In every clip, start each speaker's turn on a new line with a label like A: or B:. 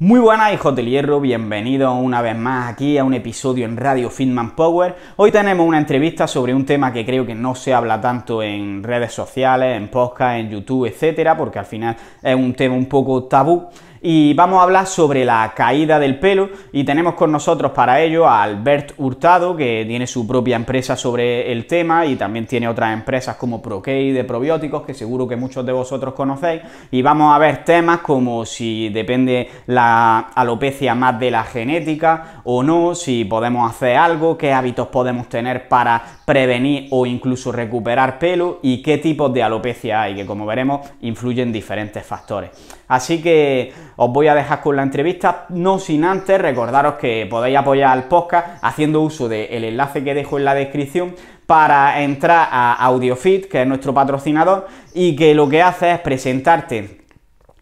A: Muy buenas hijos del hierro, bienvenidos una vez más aquí a un episodio en Radio Fitman Power. Hoy tenemos una entrevista sobre un tema que creo que no se habla tanto en redes sociales, en podcast, en YouTube, etcétera, porque al final es un tema un poco tabú y vamos a hablar sobre la caída del pelo y tenemos con nosotros para ello a Albert Hurtado que tiene su propia empresa sobre el tema y también tiene otras empresas como Prokey de probióticos que seguro que muchos de vosotros conocéis y vamos a ver temas como si depende la alopecia más de la genética o no, si podemos hacer algo, qué hábitos podemos tener para prevenir o incluso recuperar pelo y qué tipos de alopecia hay que como veremos influyen diferentes factores. Así que os voy a dejar con la entrevista, no sin antes recordaros que podéis apoyar al podcast haciendo uso del enlace que dejo en la descripción para entrar a AudioFit, que es nuestro patrocinador, y que lo que hace es presentarte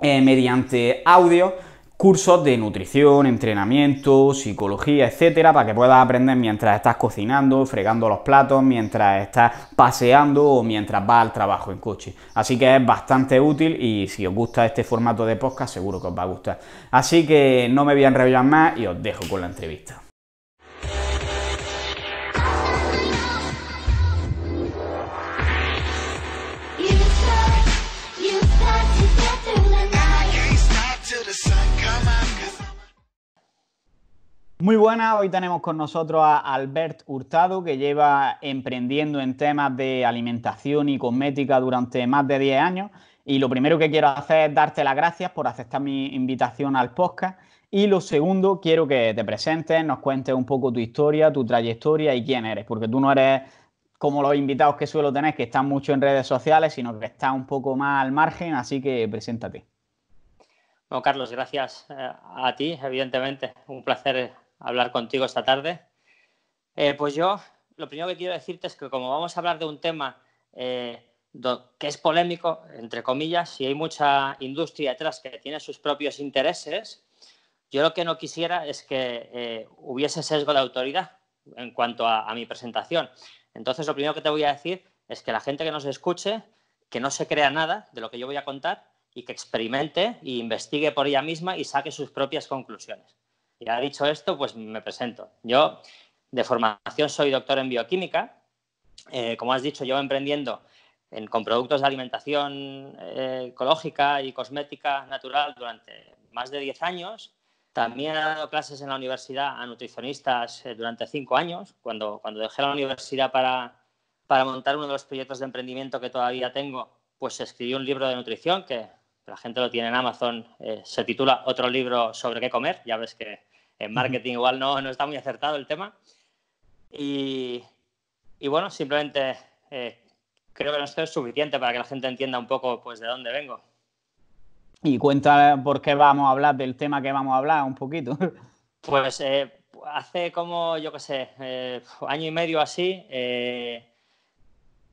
A: eh, mediante audio cursos de nutrición, entrenamiento, psicología, etcétera, para que puedas aprender mientras estás cocinando, fregando los platos, mientras estás paseando o mientras vas al trabajo en coche. Así que es bastante útil y si os gusta este formato de podcast, seguro que os va a gustar. Así que no me voy a enrollar más y os dejo con la entrevista. Muy buenas, hoy tenemos con nosotros a Albert Hurtado, que lleva emprendiendo en temas de alimentación y cosmética durante más de 10 años. Y lo primero que quiero hacer es darte las gracias por aceptar mi invitación al podcast. Y lo segundo, quiero que te presentes, nos cuentes un poco tu historia, tu trayectoria y quién eres, porque tú no eres como los invitados que suelo tener, que están mucho en redes sociales, sino que estás un poco más al margen, así que preséntate.
B: Bueno, Carlos, gracias eh, a ti, evidentemente. Un placer hablar contigo esta tarde. Eh, pues yo lo primero que quiero decirte es que como vamos a hablar de un tema eh, que es polémico, entre comillas, y hay mucha industria detrás que tiene sus propios intereses, yo lo que no quisiera es que eh, hubiese sesgo de autoridad en cuanto a, a, mi presentación. Entonces, lo primero que te voy a decir es que la gente que nos escuche, que no se crea nada de lo que yo voy a contar y que experimente e investigue por ella misma y saque sus propias conclusiones. Ya dicho esto, pues me presento. Yo de formación soy doctor en bioquímica. Eh, como has dicho, yo emprendiendo en, con productos de alimentación eh, ecológica y cosmética natural durante más de 10 años. También he dado clases en la universidad a nutricionistas eh, durante 5 años, cuando, cuando dejé la universidad para, para montar uno de los proyectos de emprendimiento que todavía tengo, pues escribí un libro de nutrición que la gente lo tiene en Amazon, se titula Otro libro sobre qué comer, ya ves que en marketing igual no, está muy acertado el tema. Y, bueno, simplemente eh, creo que no es suficiente para que la gente entienda un poco pues de dónde vengo.
A: Y cuenta por qué vamos a hablar del tema que vamos a hablar un poquito. Pues
B: eh, hace como, yo qué sé, eh, año y medio así,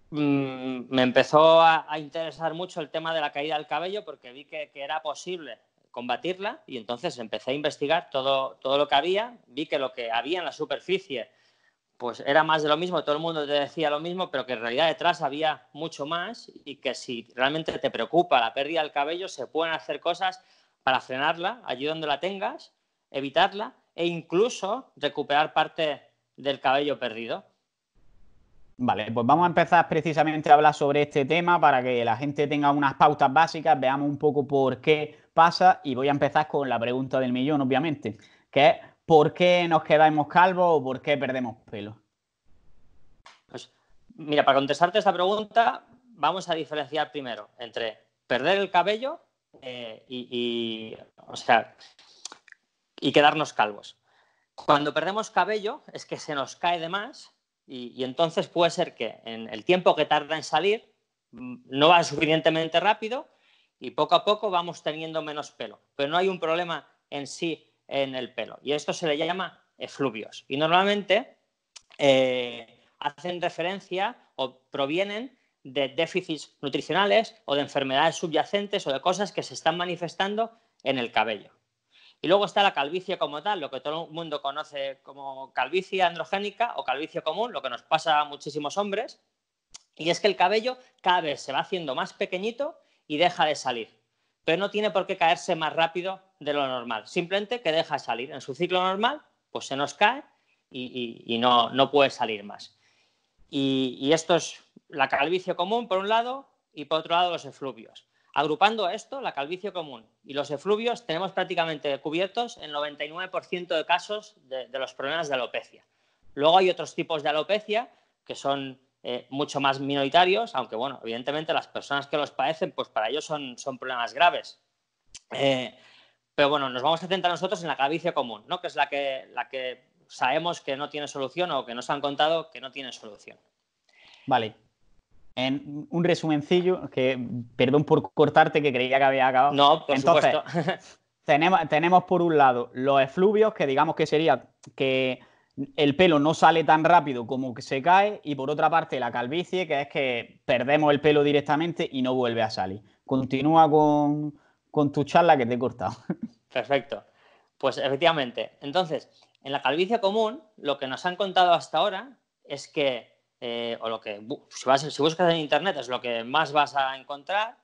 A: mm, me empezó
B: a, interesar mucho el tema de la caída del cabello porque vi que era posible combatirla y entonces empecé a investigar todo, lo que había, vi que lo que había en la superficie pues era más de lo mismo, todo el mundo te decía lo mismo, pero que en realidad detrás había mucho más y que si realmente te preocupa la pérdida del cabello, se pueden hacer cosas para frenarla allí donde la tengas, evitarla e incluso recuperar parte del cabello perdido.
A: Vale, pues vamos a empezar precisamente a hablar sobre este tema para que la gente tenga unas pautas básicas, veamos un poco por qué pasa y voy a empezar con la pregunta del millón, obviamente, que es ¿por qué nos quedamos calvos o por qué perdemos pelo? Pues,
B: mira, para contestarte esta pregunta, vamos a diferenciar primero entre perder el cabello eh, y, o sea, y quedarnos calvos. Cuando perdemos cabello es que se nos cae de más y, entonces puede ser que en el tiempo que tarda en salir mm, no va suficientemente rápido y poco a poco vamos teniendo menos pelo, pero no hay un problema en sí en el pelo. Y esto se le llama efluvios. Y normalmente eh, hacen referencia o provienen de déficits nutricionales o de enfermedades subyacentes o de cosas que se están manifestando en el cabello. Y luego está la calvicie como tal, lo que todo el mundo conoce como calvicie androgénica o calvicie común, lo que nos pasa a muchísimos hombres, y es que el cabello cada vez se va haciendo más pequeñito y deja de salir. Pero no tiene por qué caerse más rápido de lo normal. Simplemente que deja salir. En su ciclo normal, pues se nos cae y, no, puede salir más. Y, esto es la calvicie común, por un lado, y por otro lado, los efluvios. Agrupando esto, la calvicie común y los efluvios, tenemos prácticamente cubiertos el 99% de casos de los problemas de alopecia. Luego hay otros tipos de alopecia que son eh, mucho más minoritarios, aunque bueno, evidentemente las personas que los padecen, pues para ellos son, son problemas graves. Eh, pero bueno, nos vamos a centrar nosotros en la calvicie común, ¿no? que es la que, la que sabemos que no tiene solución o que nos han contado que no tiene solución.
A: Vale. En un resumencillo, que perdón por cortarte, que creía que había acabado. No, por supuesto. tenemos, tenemos por un lado los efluvios, que digamos que sería que el pelo no sale tan rápido como que se cae y por otra parte la calvicie, que es que perdemos el pelo directamente y no vuelve a salir. Continúa con, tu charla que te he cortado. Perfecto.
B: Pues efectivamente. Entonces, en la calvicie común, lo que nos han contado hasta ahora es que, eh, o lo que, si, vas, si buscas en internet es lo que más vas a encontrar,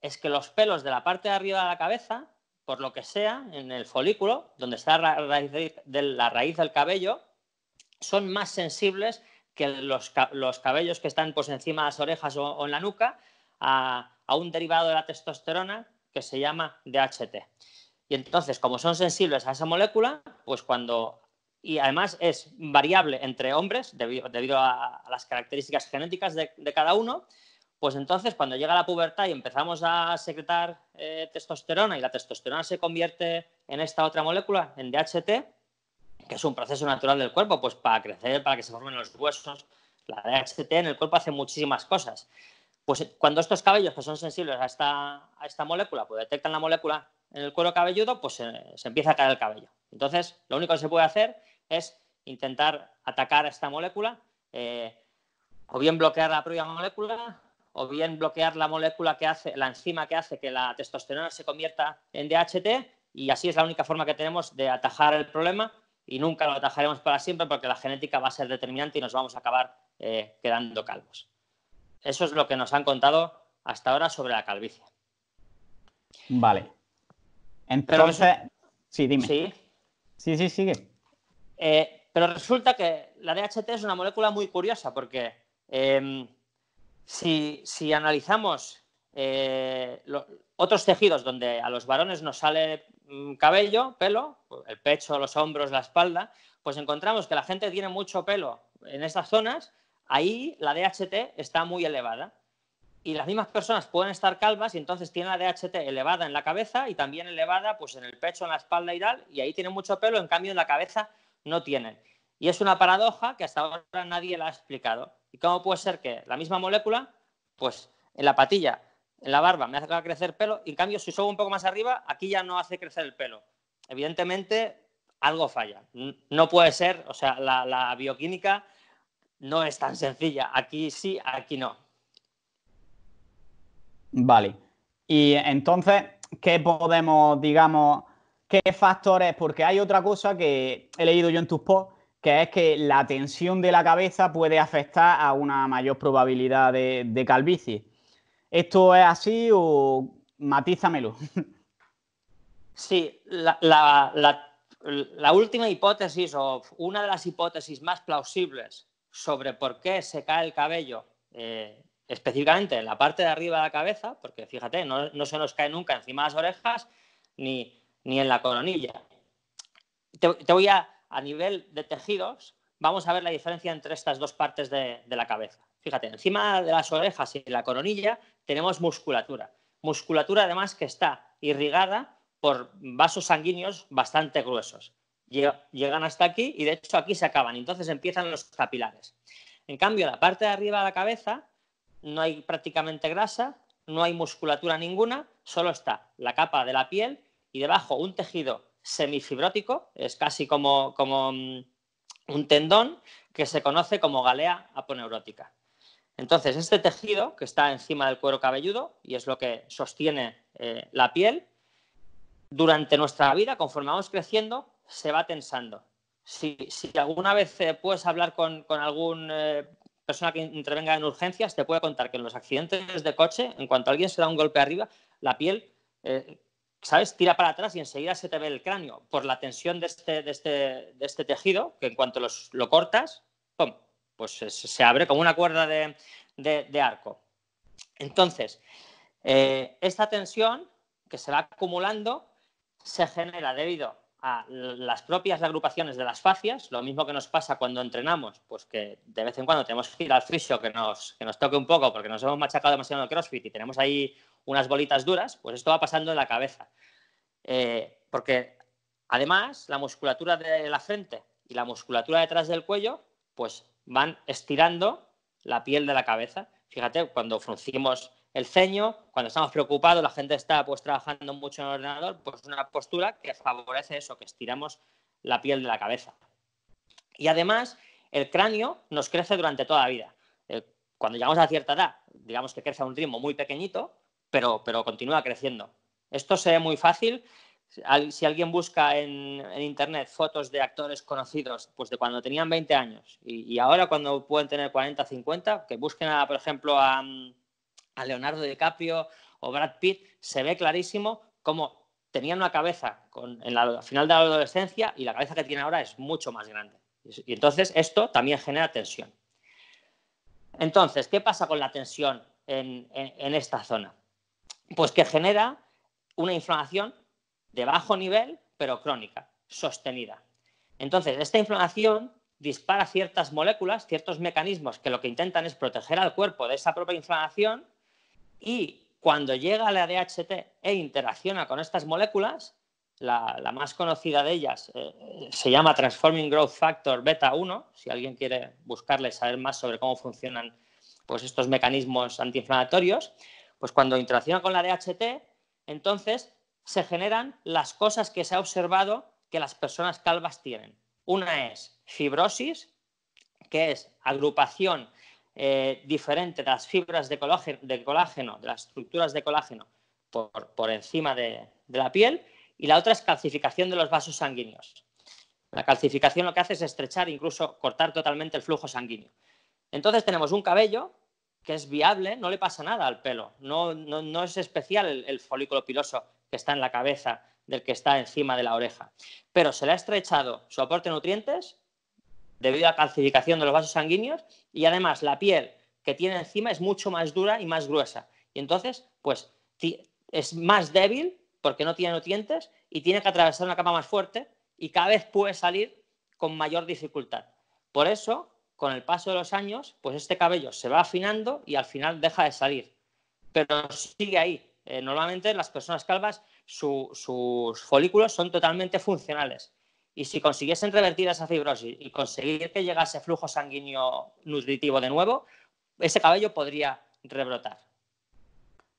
B: es que los pelos de la parte de arriba de la cabeza, por lo que sea, en el folículo, donde está la raíz del cabello, son más sensibles que los, cabellos que están pues, encima de las orejas o, en la nuca a, un derivado de la testosterona que se llama DHT. Y entonces, como son sensibles a esa molécula, pues cuando... Y además es variable entre hombres debido, a, las características genéticas de, cada uno, pues entonces cuando llega la pubertad y empezamos a secretar eh, testosterona y la testosterona se convierte en esta otra molécula, en DHT, que es un proceso natural del cuerpo, pues para crecer, para que se formen los huesos, la DHT en el cuerpo hace muchísimas cosas. Pues cuando estos cabellos que son sensibles a esta, a esta molécula, pues detectan la molécula en el cuero cabelludo, pues se, empieza a caer el cabello. Entonces, lo único que se puede hacer es intentar atacar a esta molécula, eh, o bien bloquear la propia molécula, o bien bloquear la molécula que hace, la enzima que hace que la testosterona se convierta en DHT, y así es la única forma que tenemos de atajar el problema y nunca lo atajaremos para siempre porque la genética va a ser determinante y nos vamos a acabar eh, quedando calvos. Eso es lo que nos han contado hasta ahora sobre la calvicie.
A: Vale. Entonces, sí, dime. Sí, sí, sí sigue.
B: Eh, pero resulta que la DHT es una molécula muy curiosa porque em, si, analizamos eh, otros tejidos donde a los varones nos sale mm, cabello, pelo, el pecho, los hombros, la espalda, pues encontramos que la gente tiene mucho pelo en esas zonas, ahí la DHT está muy elevada. Y las mismas personas pueden estar calvas y entonces tienen la DHT elevada en la cabeza y también elevada pues en el pecho, en la espalda y tal, y ahí tienen mucho pelo, en cambio en la cabeza no tienen. Y es una paradoja que hasta ahora nadie la ha explicado. ¿Y cómo puede ser que la misma molécula, pues en la patilla en la barba me hace crecer pelo, y en cambio si subo un poco más arriba, aquí ya no hace crecer el pelo. Evidentemente, algo falla. No puede ser, o sea, la, bioquímica no es tan sencilla. Aquí sí, aquí no.
A: Vale. Y entonces, ¿qué podemos, digamos, qué factores? Porque hay otra cosa que he leído yo en tus posts, que es que la tensión de la cabeza puede afectar a una mayor probabilidad de, de calvicie. ¿Esto es así o matízamelo?
B: Sí, la, última hipótesis o una de las hipótesis más plausibles sobre por qué se cae el cabello, eh, específicamente en la parte de arriba de la cabeza, porque fíjate, no, se nos cae nunca encima de las orejas ni, ni en la coronilla. Te, voy a, a nivel de tejidos, vamos a ver la diferencia entre estas dos partes de la cabeza. Fíjate, encima de las orejas y la coronilla tenemos musculatura. Musculatura además que está irrigada por vasos sanguíneos bastante gruesos. Llegan hasta aquí y de hecho aquí se acaban. Entonces empiezan los capilares. En cambio, la parte de arriba de la cabeza no hay prácticamente grasa, no hay musculatura ninguna, solo está la capa de la piel y debajo un tejido semifibrótico, es casi como, como mm, un tendón que se conoce como galea aponeurótica. Entonces, este tejido que está encima del cuero cabelludo y es lo que sostiene eh, la piel, durante nuestra vida, conforme vamos creciendo, se va tensando. Si, alguna vez eh, puedes hablar con, alguna eh, persona que intervenga en urgencias, te puede contar que en los accidentes de coche, en cuanto alguien se da un golpe arriba, la piel, ¿sabes?, tira para atrás y enseguida se te ve el cráneo por la tensión de este, este, este tejido, que en cuanto lo cortas, ¡pum!, pues se, abre como una cuerda de, arco. Entonces, eh, esta tensión que se va acumulando se genera debido a las propias agrupaciones de las facias. lo mismo que nos pasa cuando entrenamos, pues que de vez en cuando tenemos que ir al fisio que nos, que nos toque un poco porque nos hemos machacado demasiado en el crossfit y tenemos ahí unas bolitas duras, pues esto va pasando en la cabeza. Eh, porque además la musculatura de la frente y la musculatura detrás del cuello, pues van estirando la piel de la cabeza. Fíjate, cuando fruncimos el ceño, cuando estamos preocupados, la gente está pues trabajando mucho en el ordenador, pues una postura que favorece eso, que estiramos la piel de la cabeza. Y además, el cráneo nos crece durante toda la vida. Eh, cuando llegamos a cierta edad, digamos que crece a un ritmo muy pequeñito, pero, pero continúa creciendo. Esto se ve muy fácil si alguien busca en, internet fotos de actores conocidos, pues de cuando tenían 20 años y, ahora cuando pueden tener 40, 50, que busquen, a, por ejemplo, a, Leonardo DiCaprio o Brad Pitt, se ve clarísimo cómo tenían una cabeza con, en la final de la adolescencia y la cabeza que tiene ahora es mucho más grande. Y, entonces esto también genera tensión. Entonces, ¿qué pasa con la tensión en esta zona? Pues que genera una inflamación de bajo nivel, pero crónica, sostenida. Entonces, esta inflamación dispara ciertas moléculas, ciertos mecanismos que lo que intentan es proteger al cuerpo de esa propia inflamación y cuando llega la DHT e interacciona con estas moléculas, la, más conocida de ellas eh, eh, se llama Transforming Growth Factor Beta 1, si alguien quiere buscarle saber más sobre cómo funcionan pues, estos mecanismos antiinflamatorios, pues cuando interacciona con la DHT, entonces se generan las cosas que se ha observado que las personas calvas tienen. Una es fibrosis, que es agrupación eh, diferente de las fibras de colágeno, de las estructuras de colágeno por, encima de, la piel, y la otra es calcificación de los vasos sanguíneos. La calcificación lo que hace es estrechar, incluso cortar totalmente el flujo sanguíneo. Entonces tenemos un cabello que es viable, no le pasa nada al pelo, no, es especial el folículo piloso que está en la cabeza del que está encima de la oreja. Pero se le ha estrechado su aporte de nutrientes debido a calcificación de los vasos sanguíneos y además la piel que tiene encima es mucho más dura y más gruesa. Y entonces, pues es más débil porque no tiene nutrientes y tiene que atravesar una capa más fuerte y cada vez puede salir con mayor dificultad. Por eso, con el paso de los años, pues este cabello se va afinando y al final deja de salir, pero sigue ahí. Eh, normalmente las personas calvas, sus folículos son totalmente funcionales. Y si consiguiesen revertir esa fibrosis y conseguir que llegase flujo sanguíneo nutritivo de nuevo, ese cabello podría rebrotar.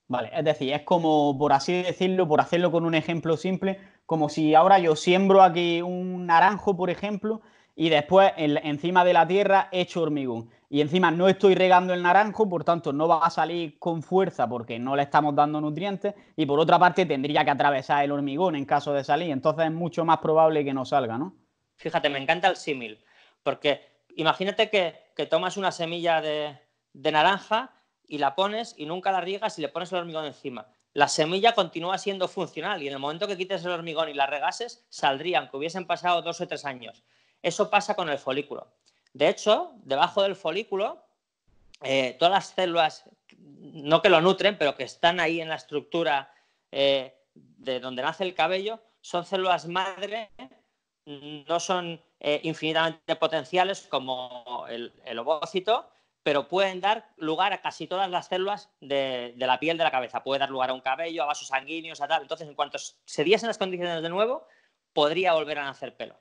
A: Vale, es decir, es como, por así decirlo, por hacerlo con un ejemplo simple, como si ahora yo siembro aquí un naranjo, por ejemplo, y después encima de la tierra he hecho hormigón. Y encima no estoy regando el naranjo, por tanto no va a salir con fuerza porque no le estamos dando nutrientes. Y por otra parte tendría que atravesar el hormigón en caso de salir. Entonces es mucho más probable que no salga, ¿no? Fíjate, me encanta el símil. Porque imagínate que,
B: tomas una semilla de, de naranja y la pones y nunca la riegas y le pones el hormigón encima. La semilla continúa siendo funcional y en el momento que quites el hormigón y la regases, saldrían, que hubiesen pasado dos o tres años. Eso pasa con el folículo. De hecho, debajo del folículo, eh, todas las células, no que lo nutren, pero que están ahí en la estructura eh, de donde nace el cabello, son células madre, no son eh, infinitamente potenciales como el, ovocito, pero pueden dar lugar a casi todas las células de, de, la piel de la cabeza. Puede dar lugar a un cabello, a vasos sanguíneos, a tal. Entonces, en cuanto se diesen las condiciones de nuevo, podría volver a nacer pelo.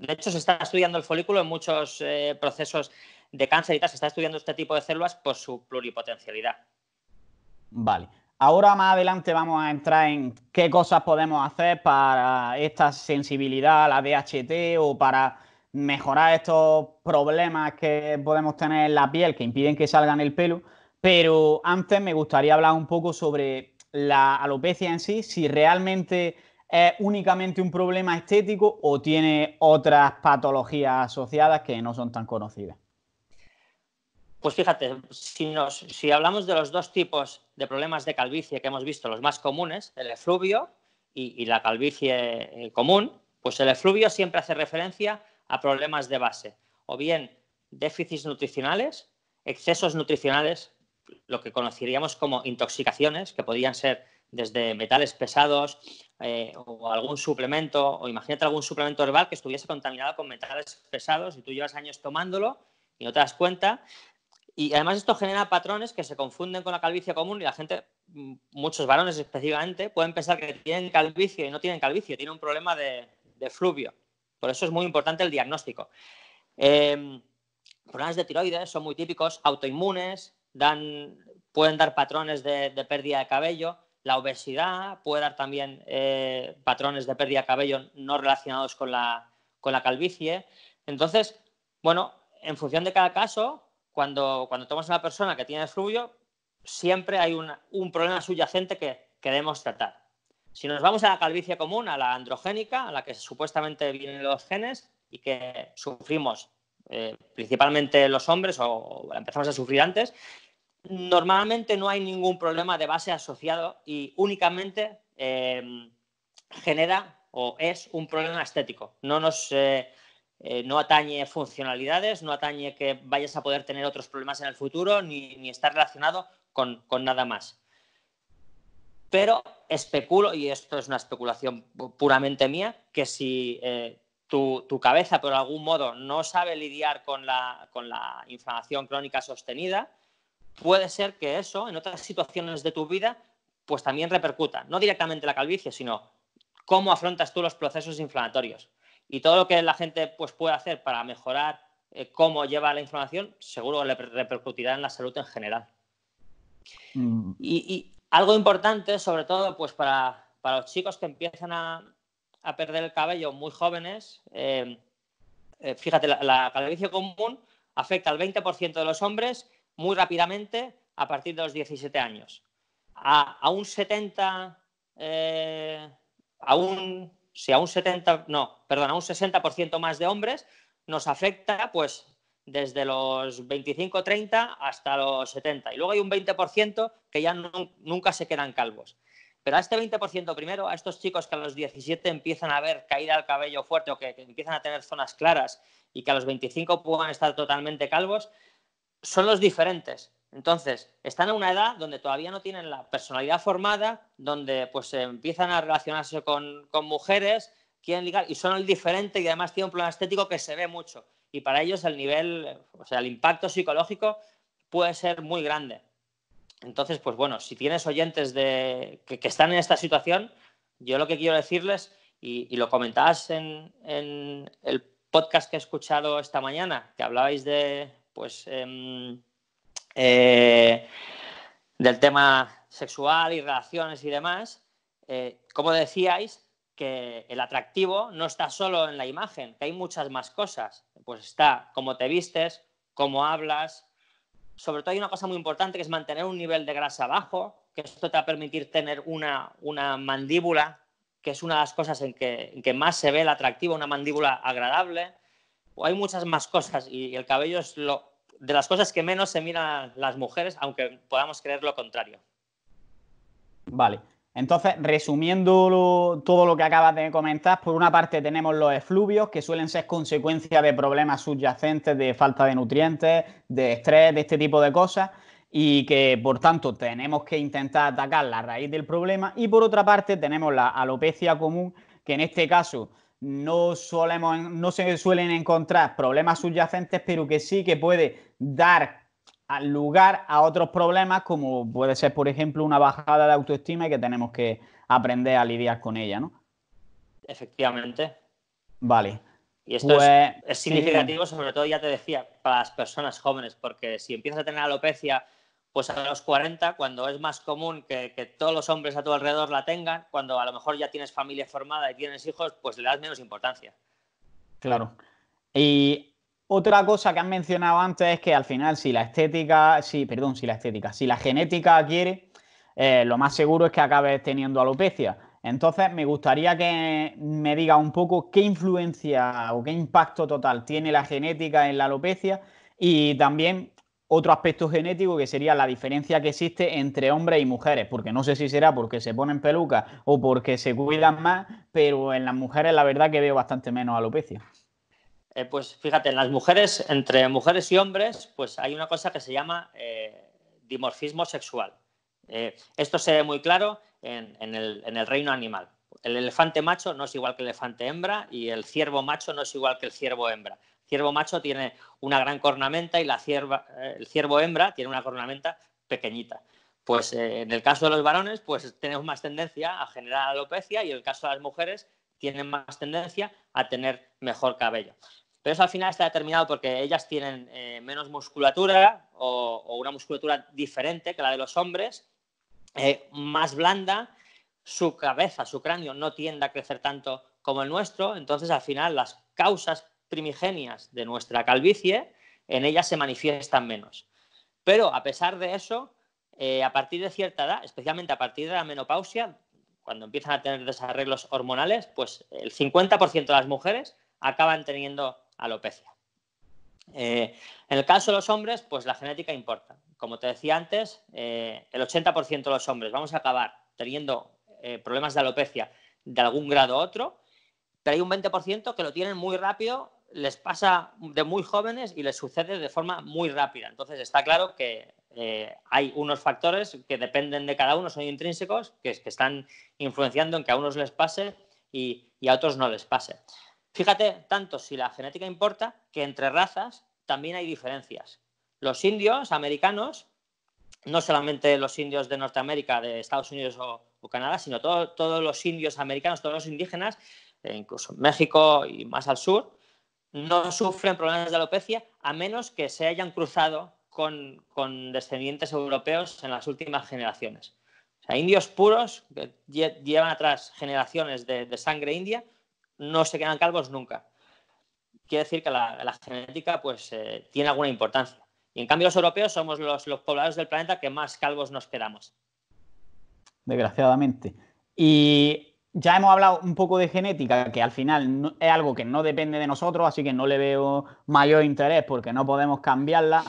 B: De hecho, se está estudiando el folículo en muchos eh, procesos de cáncer y tal. Se está estudiando este tipo de células por su pluripotencialidad.
A: Vale. Ahora más adelante vamos a entrar en qué cosas podemos hacer para esta sensibilidad a la DHT o para mejorar estos problemas que podemos tener en la piel que impiden que salgan el pelo. Pero antes me gustaría hablar un poco sobre la alopecia en sí, si realmente es únicamente un problema estético o tiene otras patologías asociadas que no son tan conocidas?
B: Pues fíjate, si, hablamos de los dos tipos de problemas de calvicie que hemos visto, los más comunes, el efluvio y, y la calvicie eh, común, pues el efluvio siempre hace referencia a problemas de base, o bien déficits nutricionales, excesos nutricionales, lo que conoceríamos como intoxicaciones, que podrían ser desde metales pesados eh, o algún suplemento, o imagínate algún suplemento herbal que estuviese contaminado con metales pesados y tú llevas años tomándolo y no te das cuenta. Y además esto genera patrones que se confunden con la calvicie común y la gente, mm, muchos varones específicamente, pueden pensar que tienen calvicie y no tienen calvicie, tienen un problema de, fluvio. Por eso es muy importante el diagnóstico. Em, problemas de tiroides son muy típicos, autoinmunes, dan, pueden dar patrones de pérdida de cabello. La obesidad puede dar también eh, patrones de pérdida de cabello no relacionados con la, calvicie. Entonces, bueno, en función de cada caso, cuando, cuando tomas una persona que tiene fluvio, siempre hay un problema subyacente que, que debemos tratar. Si nos vamos a la calvicie común, a la androgénica, a la que supuestamente vienen los genes y que sufrimos eh, principalmente los hombres o, o, empezamos a sufrir antes, normalmente no hay ningún problema de base asociado y únicamente eh, genera o es un problema estético. No nos eh, eh, no atañe funcionalidades, no atañe que vayas a poder tener otros problemas en el futuro, ni, ni está relacionado con, con, nada más. Pero especulo, y esto es una especulación puramente mía, que si tu, tu, cabeza por algún modo no sabe lidiar con la, con la inflamación crónica sostenida, puede ser que eso en otras situaciones de tu vida pues también repercuta, no directamente la calvicie, sino cómo afrontas tú los procesos inflamatorios. Y todo lo que la gente pues, puede hacer para mejorar eh, cómo lleva la inflamación, seguro le repercutirá en la salud en general. Mm. Y, algo importante, sobre todo pues, para, los chicos que empiezan a, perder el cabello muy jóvenes, eh, eh, fíjate, la, la calvicie común afecta al 20% de los hombres muy rápidamente a partir de los 17 años. A, un 70, a un, eh, un 70, no, perdón, a un 60% más de hombres nos afecta pues desde los 25, 30 hasta los 70. Y luego hay un 20% que ya nunca se quedan calvos. Pero a este 20% primero, a estos chicos que a los 17 empiezan a ver caída al cabello fuerte o que, que, empiezan a tener zonas claras y que a los 25 puedan estar totalmente calvos, son los diferentes. Entonces, están en una edad donde todavía no tienen la personalidad formada, donde pues empiezan a relacionarse con, mujeres, quieren ligar y son el diferente y además tienen un problema estético que se ve mucho. Y para ellos el nivel, o sea, el impacto psicológico puede ser muy grande. Entonces, pues bueno, si tienes oyentes de, que, están en esta situación, yo lo que quiero decirles, y, lo comentabas en, en, el podcast que he escuchado esta mañana, que hablabais de, pues em, eh, del tema sexual y relaciones y demás, eh, como decíais, que el atractivo no está solo en la imagen, que hay muchas más cosas. Pues está cómo te vistes, cómo hablas. Sobre todo hay una cosa muy importante que es mantener un nivel de grasa bajo, que esto te va a permitir tener una, mandíbula, que es una de las cosas en que más se ve el atractivo, una mandíbula agradable hay muchas más cosas y, el cabello es lo, de las cosas que menos se miran las mujeres, aunque podamos creer lo contrario.
A: Vale. Entonces, resumiendo todo lo que acabas de comentar, por una parte tenemos los efluvios, que suelen ser consecuencia de problemas subyacentes, de falta de nutrientes, de estrés, de este tipo de cosas, y que por tanto tenemos que intentar atacar la raíz del problema. Y por otra parte tenemos la alopecia común, que en este caso no, no se suelen encontrar problemas subyacentes, pero que sí que puede dar lugar a otros problemas, como puede ser, por ejemplo, una bajada de autoestima y que tenemos que aprender a lidiar con ella, ¿no?
B: Efectivamente.
A: Vale. Y esto es, pues, significativo,
B: sobre todo, ya te decía, para las personas jóvenes, porque si empiezas a tener alopecia pues a los 40, cuando es más común que, todos los hombres a tu alrededor la tengan, cuando a lo mejor ya tienes familia formada y tienes hijos, pues le das menos importancia.
A: Claro. Y otra cosa que han mencionado antes es que al final, si la estética, sí, perdón, si la estética, si la genética quiere, eh, lo más seguro es que acabes teniendo alopecia. Entonces, me gustaría que me diga un poco qué influencia o qué impacto total tiene la genética en la alopecia y también otro aspecto genético que sería la diferencia que existe entre hombres y mujeres, porque no sé si será porque se ponen pelucas o porque se cuidan más, pero en las mujeres la verdad que veo bastante menos alopecia.
B: Eh, pues fíjate, en las mujeres, entre mujeres y hombres, pues hay una cosa que se llama eh, dimorfismo sexual. Eh, esto se ve muy claro en el reino animal. El elefante macho no es igual que el elefante hembra y el ciervo macho no es igual que el ciervo hembra ciervo macho tiene una gran cornamenta y la cierva, eh, el ciervo hembra tiene una cornamenta pequeñita. Pues eh, en el caso de los varones, pues tenemos más tendencia a generar alopecia y en el caso de las mujeres tienen más tendencia a tener mejor cabello. Pero eso al final está determinado porque ellas tienen eh, menos musculatura o, una musculatura diferente que la de los hombres, más blanda, su cabeza, su cráneo no tiende a crecer tanto como el nuestro, entonces al final las causas primigenias de nuestra calvicie, en ellas se manifiestan menos. Pero a pesar de eso, eh, a partir de cierta edad, especialmente a partir de la menopausia, cuando empiezan a tener desarreglos hormonales, pues el 50% de las mujeres acaban teniendo alopecia. Eh, en el caso de los hombres, pues la genética importa. Como te decía antes, eh, el 80% de los hombres vamos a acabar teniendo problemas de alopecia de algún grado u otro, pero hay un 20% que lo tienen muy rápido les pasa de muy jóvenes y les sucede de forma muy rápida. Entonces está claro que eh, hay unos factores que dependen de cada uno, son intrínsecos, que, que están influenciando en que a unos les pase y, a otros no les pase. Fíjate tanto si la genética importa que entre razas también hay diferencias. Los indios americanos, no solamente los indios de Norteamérica, de Estados Unidos o, Canadá, sino todos los indios americanos, todos los indígenas, e incluso México y más al sur, no sufren problemas de alopecia a menos que se hayan cruzado con, descendientes europeos en las últimas generaciones. O sea, indios puros que llevan atrás generaciones de, sangre india no se quedan calvos nunca. Quiere decir que la, genética pues, eh, tiene alguna importancia. Y en cambio los europeos somos los, los poblados del planeta que más calvos nos quedamos.
A: Desgraciadamente. Y ya hemos hablado un poco de genética, que al final es algo que no depende de nosotros, así que no le veo mayor interés porque no podemos cambiarla,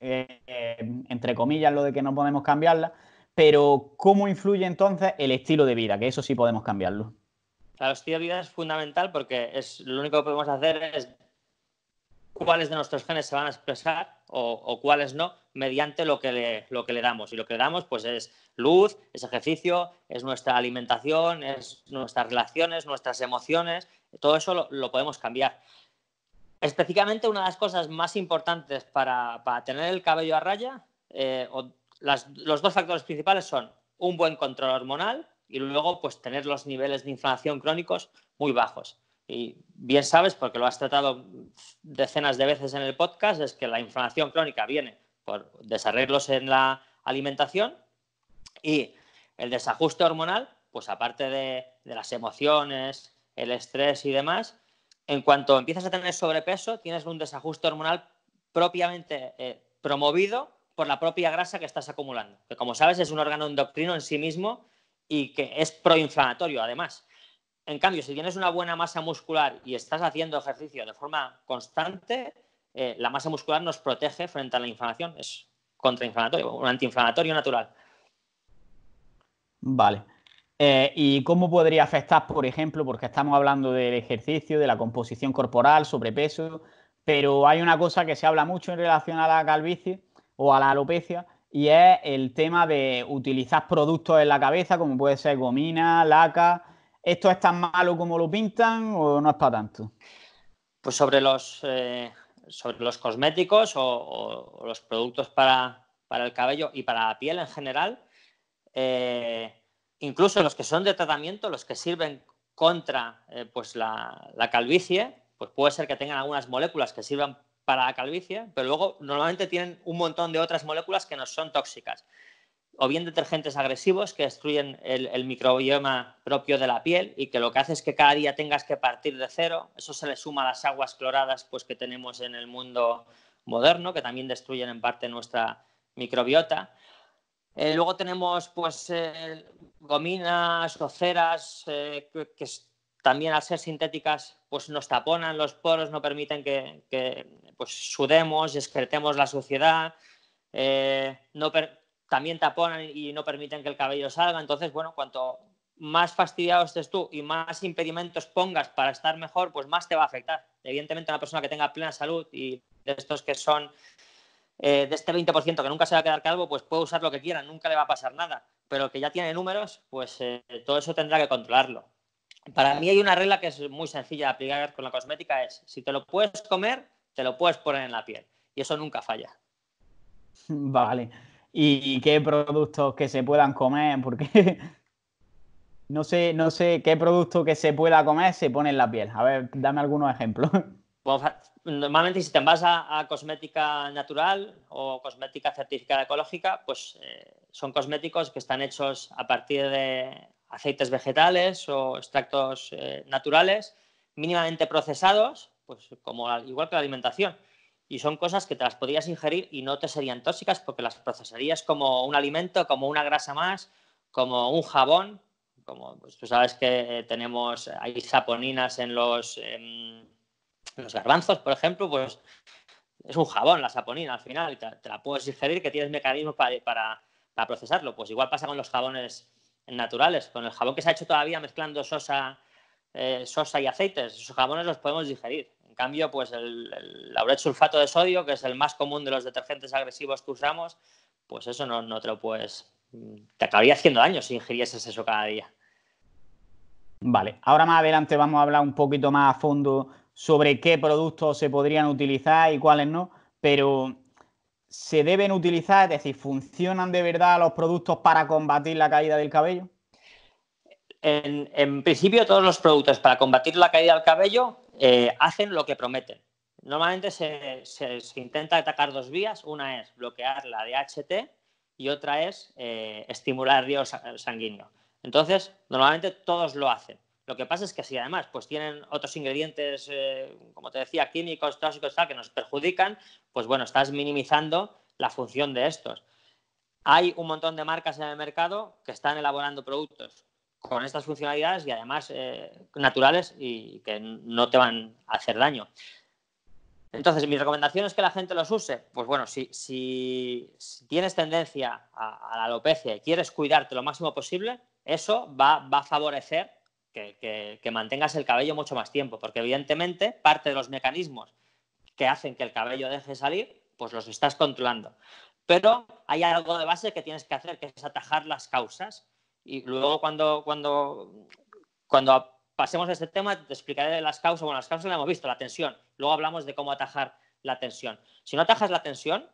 A: eh, entre comillas lo de que no podemos cambiarla, pero ¿cómo influye entonces el estilo de vida? Que eso sí podemos cambiarlo.
B: El estilo de vida es fundamental porque es, lo único que podemos hacer es cuáles de nuestros genes se van a expresar o, cuáles no mediante lo que, le, damos. Y lo que le damos pues es luz, es ejercicio, es nuestra alimentación, es nuestras relaciones, nuestras emociones, todo eso lo, podemos cambiar. Específicamente una de las cosas más importantes para, tener el cabello a raya, eh, los dos factores principales son un buen control hormonal y luego pues tener los niveles de inflamación crónicos muy bajos y bien sabes, porque lo has tratado decenas de veces en el podcast, es que la inflamación crónica viene por desarreglos en la alimentación y el desajuste hormonal, pues aparte de, las emociones, el estrés y demás, en cuanto empiezas a tener sobrepeso, tienes un desajuste hormonal propiamente eh, promovido por la propia grasa que estás acumulando, que como sabes es un órgano endocrino en sí mismo y que es proinflamatorio además. En cambio, si tienes una buena masa muscular y estás haciendo ejercicio de forma constante, eh, la masa muscular nos protege frente a la inflamación. Es contrainflamatorio, un antiinflamatorio natural.
A: Vale. Eh, ¿Y cómo podría afectar, por ejemplo, porque estamos hablando del ejercicio, de la composición corporal, sobrepeso, pero hay una cosa que se habla mucho en relación a la calvicie o a la alopecia y es el tema de utilizar productos en la cabeza, como puede ser gomina, laca, ¿Esto es tan malo como lo pintan o no es para tanto?
B: Pues sobre los, eh, sobre los cosméticos o, los productos para, para, el cabello y para la piel en general, eh, incluso los que son de tratamiento, los que sirven contra eh, pues la, la, calvicie, pues puede ser que tengan algunas moléculas que sirvan para la calvicie, pero luego normalmente tienen un montón de otras moléculas que no son tóxicas o bien detergentes agresivos que destruyen el, microbioma propio de la piel y que lo que hace es que cada día tengas que partir de cero. Eso se le suma a las aguas cloradas pues, que tenemos en el mundo moderno, que también destruyen en parte nuestra microbiota. Eh, luego tenemos pues, eh, gominas, roceras eh, que, también al ser sintéticas pues, nos taponan los poros, no permiten que, que pues, sudemos, excretemos la suciedad. no también taponan y no permiten que el cabello salga. Entonces, bueno, cuanto más fastidiado estés tú y más impedimentos pongas para estar mejor, pues más te va a afectar. Evidentemente, una persona que tenga plena salud y de estos que son eh, de este 20% que nunca se va a quedar calvo, pues puede usar lo que quiera, nunca le va a pasar nada. Pero el que ya tiene números, pues eh, todo eso tendrá que controlarlo. Para mí hay una regla que es muy sencilla de aplicar con la cosmética, es si te lo puedes comer, te lo puedes poner en la piel. Y eso nunca falla.
A: Vale y qué productos que se puedan comer, porque no sé, no sé qué producto que se pueda comer se pone en la piel. A ver, dame algunos ejemplos.
B: normalmente si te vas a, cosmética natural o cosmética certificada ecológica, pues eh, son cosméticos que están hechos a partir de aceites vegetales o extractos eh, naturales mínimamente procesados, pues como igual que la alimentación y son cosas que te las podrías ingerir y no te serían tóxicas porque las procesarías como un alimento, como una grasa más, como un jabón, como pues, tú sabes que tenemos, hay saponinas en los, em, los garbanzos, por ejemplo, pues es un jabón la saponina al final, te, la puedes ingerir que tienes mecanismos para, para, procesarlo. Pues igual pasa con los jabones naturales, con el jabón que se ha hecho todavía mezclando sosa, eh, sosa y aceites, esos jabones los podemos digerir en cambio, pues el, el sulfato de sodio, que es el más común de los detergentes agresivos que usamos, pues eso no, no te lo mm, Te acabaría haciendo daño si ingirieses eso cada día.
A: Vale, ahora más adelante vamos a hablar un poquito más a fondo sobre qué productos se podrían utilizar y cuáles no, pero ¿se deben utilizar? Es decir, ¿funcionan de verdad los productos para combatir la caída del cabello?
B: en principio, todos los productos para combatir la caída del cabello eh, hacen lo que prometen. Normalmente se, intenta atacar dos vías. Una es bloquear la DHT y otra es eh, estimular el río sanguíneo. Entonces, normalmente todos lo hacen. Lo que pasa es que si además pues tienen otros ingredientes, eh, como te decía, químicos, tóxicos, tal, que nos perjudican, pues bueno, estás minimizando la función de estos. Hay un montón de marcas en el mercado que están elaborando productos con estas funcionalidades y además eh, naturales y que no te van a hacer daño. Entonces, mi recomendación es que la gente los use. Pues bueno, si, tienes tendencia a, la alopecia y quieres cuidarte lo máximo posible, eso va, a favorecer que, mantengas el cabello mucho más tiempo, porque evidentemente parte de los mecanismos que hacen que el cabello deje salir, pues los estás controlando. Pero hay algo de base que tienes que hacer, que es atajar las causas. Y luego cuando, cuando, pasemos a este tema, te explicaré las causas. Bueno, las causas las hemos visto, la tensión. Luego hablamos de cómo atajar la tensión. Si no atajas la tensión,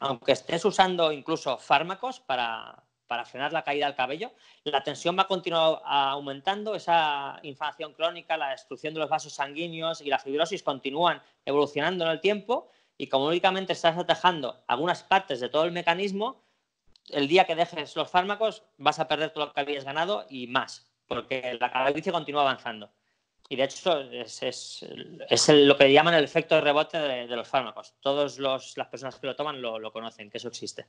B: aunque estés usando incluso fármacos para, para frenar la caída del cabello, la tensión va a continuar aumentando, esa inflamación crónica, la destrucción de los vasos sanguíneos y la fibrosis continúan evolucionando en el tiempo y como únicamente estás atajando algunas partes de todo el mecanismo, el día que dejes los fármacos vas a perder todo lo que habías ganado y más, porque la calvicie continúa avanzando. Y de hecho es, lo que llaman el efecto rebote de, los fármacos. Todas las personas que lo toman lo, conocen, que eso existe.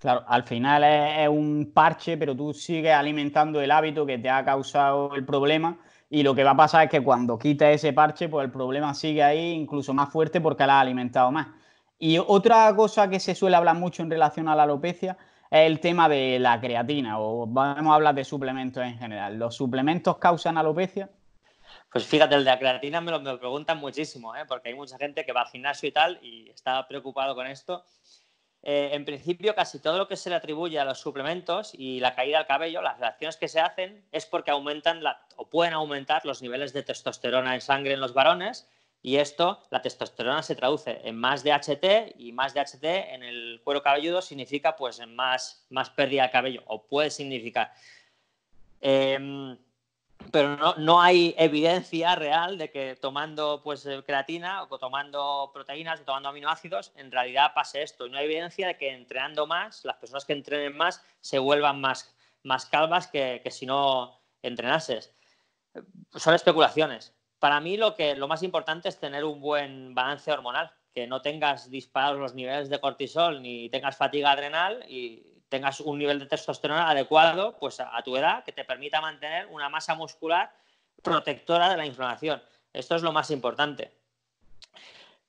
A: Claro, al final es, un parche, pero tú sigues alimentando el hábito que te ha causado el problema y lo que va a pasar es que cuando quites ese parche, pues el problema sigue ahí incluso más fuerte porque la has alimentado más. Y otra cosa que se suele hablar mucho en relación a la alopecia es el tema de la creatina, o vamos a hablar de suplementos en general. ¿Los suplementos causan alopecia?
B: Pues fíjate, el de la creatina me lo, preguntan muchísimo, ¿eh? porque hay mucha gente que va al gimnasio y tal y está preocupado con esto. Eh, en principio, casi todo lo que se le atribuye a los suplementos y la caída del cabello, las reacciones que se hacen es porque aumentan o pueden aumentar los niveles de testosterona en sangre en los varones y esto, la testosterona se traduce en más DHT y más DHT en el cuero cabelludo significa pues más, más pérdida de cabello o puede significar. Em, pero no, hay evidencia real de que tomando pues, eh, creatina o tomando proteínas o tomando aminoácidos en realidad pase esto. Y no hay evidencia de que entrenando más, las personas que entrenen más se vuelvan más, calvas que, que si no entrenases. Son especulaciones. Para mí lo, que, lo más importante es tener un buen balance hormonal, que no tengas disparados los niveles de cortisol ni tengas fatiga adrenal y tengas un nivel de testosterona adecuado pues, a, tu edad que te permita mantener una masa muscular protectora de la inflamación. Esto es lo más importante.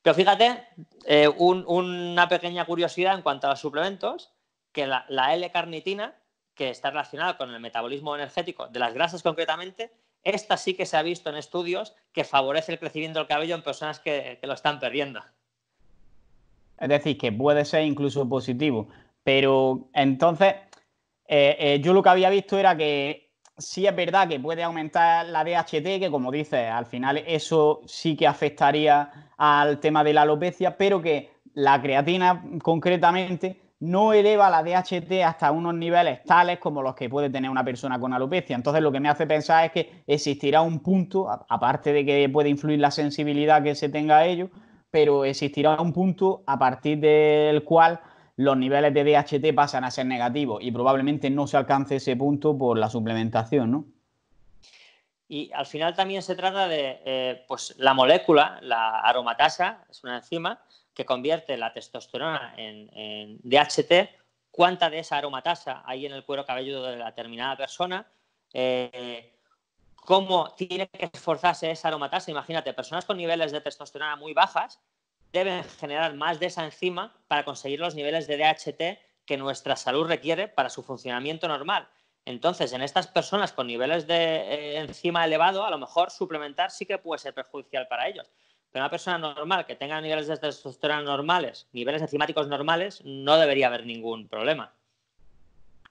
B: Pero fíjate, eh, una pequeña curiosidad en cuanto a los suplementos, que la L-carnitina, que está relacionada con el metabolismo energético de las grasas concretamente, esta sí que se ha visto en estudios que favorece el crecimiento del cabello en personas que, lo están perdiendo.
A: Es decir, que puede ser incluso positivo. Pero entonces, eh, eh, yo lo que había visto era que sí es verdad que puede aumentar la DHT, que como dices, al final eso sí que afectaría al tema de la alopecia, pero que la creatina concretamente no eleva la DHT hasta unos niveles tales como los que puede tener una persona con alopecia. Entonces lo que me hace pensar es que existirá un punto, aparte de que puede influir la sensibilidad que se tenga a ello, pero existirá un punto a partir del cual los niveles de DHT pasan a ser negativos y probablemente no se alcance ese punto por la suplementación, ¿no?
B: Y al final también se trata de, eh, pues la molécula, la aromatasa, es una enzima, que convierte la testosterona en, DHT, cuánta de esa aromatasa hay en el cuero cabelludo de la determinada persona, eh, cómo tiene que esforzarse esa aromatasa. Imagínate, personas con niveles de testosterona muy bajas deben generar más de esa enzima para conseguir los niveles de DHT que nuestra salud requiere para su funcionamiento normal. Entonces, en estas personas con niveles de eh, enzima elevado, a lo mejor suplementar sí que puede ser perjudicial para ellos. Pero una persona normal que tenga niveles de testosterona normales, niveles enzimáticos normales, no debería haber ningún problema.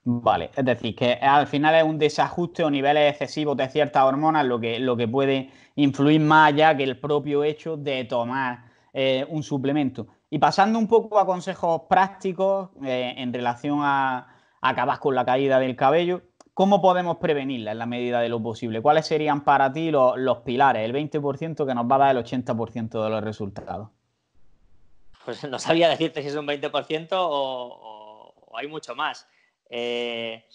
A: Vale, es decir, que al final es un desajuste o niveles excesivos de ciertas hormonas lo que, lo que puede influir más allá que el propio hecho de tomar eh, un suplemento. Y pasando un poco a consejos prácticos eh, en relación a acabar con la caída del cabello, ¿Cómo podemos prevenirla en la medida de lo posible? ¿Cuáles serían para ti los, pilares, el 20% que nos va a dar el 80% de los resultados?
B: Pues no sabía decirte si es un 20% o, hay mucho más. Eh,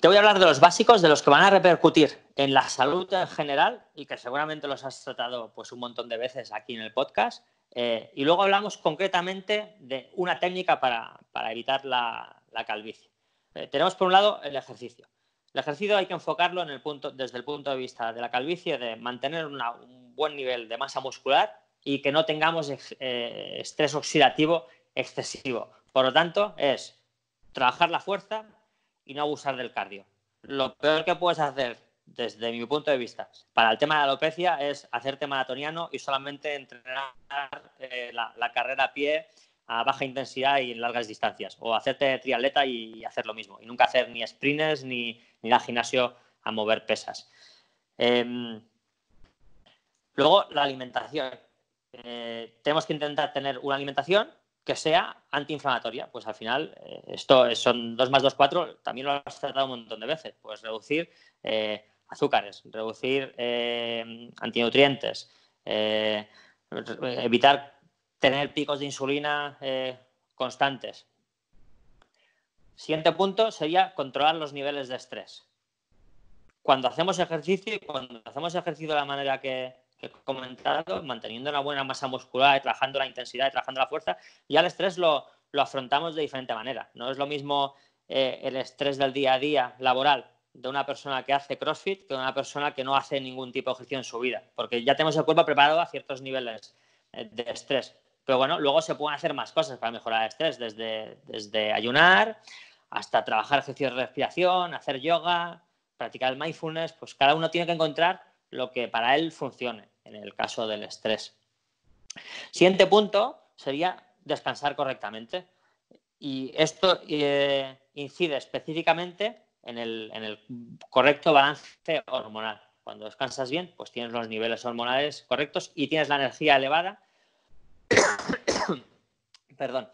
B: te voy a hablar de los básicos, de los que van a repercutir en la salud en general y que seguramente los has tratado pues un montón de veces aquí en el podcast. Eh, y luego hablamos concretamente de una técnica para, evitar la, la calvicie. Eh, tenemos por un lado el ejercicio. El ejercicio hay que enfocarlo desde el punto de vista de la calvicie, de mantener un buen nivel de masa muscular y que no tengamos eh, estrés oxidativo excesivo. Por lo tanto, es trabajar la fuerza y no abusar del cardio. Lo peor que puedes hacer, desde mi punto de vista, para el tema de la alopecia es hacerte maratoniano y solamente entrenar eh, la, carrera a pie a baja intensidad y en largas distancias, o hacerte triatleta y hacer lo mismo, y nunca hacer ni sprints ni, ni ir al gimnasio a mover pesas. Em, luego, la alimentación. Eh, tenemos que intentar tener una alimentación que sea antiinflamatoria. Pues al final, eh, esto son 2 más 2, 4, también lo has tratado un montón de veces. Pues reducir eh, azúcares, reducir antinutrientes, evitar tener picos de insulina eh, constantes. Siguiente punto sería controlar los niveles de estrés. Cuando hacemos ejercicio y cuando hacemos ejercicio de la manera que, he comentado, manteniendo una buena masa muscular, y trabajando la intensidad, y trabajando la fuerza, ya el estrés lo, lo, afrontamos de diferente manera. No es lo mismo eh, el estrés del día a día laboral de una persona que hace CrossFit que de una persona que no hace ningún tipo de ejercicio en su vida, porque ya tenemos el cuerpo preparado a ciertos niveles eh, de estrés. Pero bueno, luego se pueden hacer más cosas para mejorar el estrés, desde, desde ayunar hasta trabajar ejercicios de respiración, hacer yoga, practicar el mindfulness, pues cada uno tiene que encontrar lo que para él funcione en el caso del estrés. Siguiente punto sería descansar correctamente. Y esto eh, incide específicamente en el, en el, correcto balance hormonal. Cuando descansas bien, pues tienes los niveles hormonales correctos y tienes la energía elevada perdón,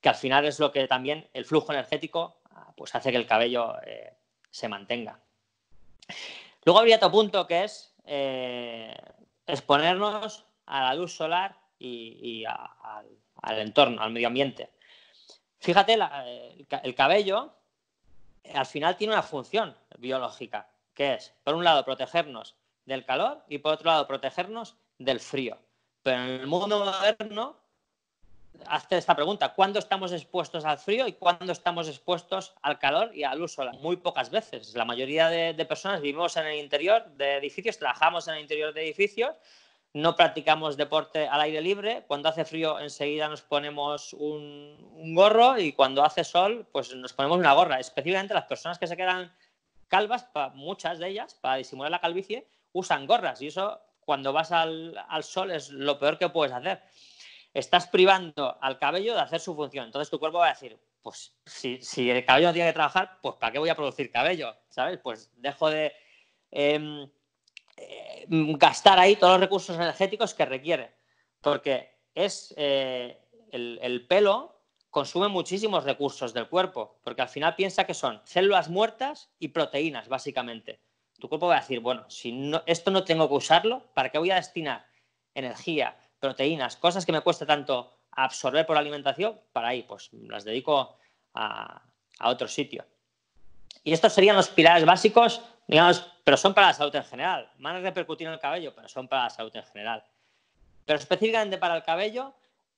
B: que al final es lo que también el flujo energético ah, pues hace que el cabello eh, se mantenga. Luego habría otro punto que es eh, exponernos a la luz solar y, al entorno, al medio ambiente. Fíjate, eh, el cabello al final tiene una función biológica, que es, por un lado, protegernos del calor y por otro lado, protegernos del frío. Pero en el mundo moderno, hace esta pregunta, ¿cuándo estamos expuestos al frío y cuándo estamos expuestos al calor y al uso? Muy pocas veces. La mayoría de, personas vivimos en el interior de edificios, trabajamos en el interior de edificios, no practicamos deporte al aire libre, cuando hace frío enseguida nos ponemos un, gorro y cuando hace sol pues nos ponemos una gorra. Específicamente las personas que se quedan calvas, muchas de ellas, para disimular la calvicie, usan gorras y eso cuando vas al, sol es lo peor que puedes hacer. Estás privando al cabello de hacer su función. Entonces tu cuerpo va a decir, pues si, el cabello no tiene que trabajar, pues ¿para qué voy a producir cabello? ¿Sabes? Pues dejo de em, em, gastar ahí todos los recursos energéticos que requiere. Porque eh, el, pelo consume muchísimos recursos del cuerpo, porque al final piensa que son células muertas y proteínas, básicamente tu cuerpo va a decir, bueno, si esto no tengo que usarlo, ¿para qué voy a destinar energía, proteínas, cosas que me cuesta tanto absorber por alimentación? Para ahí, pues las dedico a, otro sitio. Y estos serían los pilares básicos, digamos, pero son para la salud en general. Van a repercutir en el cabello, pero son para la salud en general. Pero específicamente para el cabello,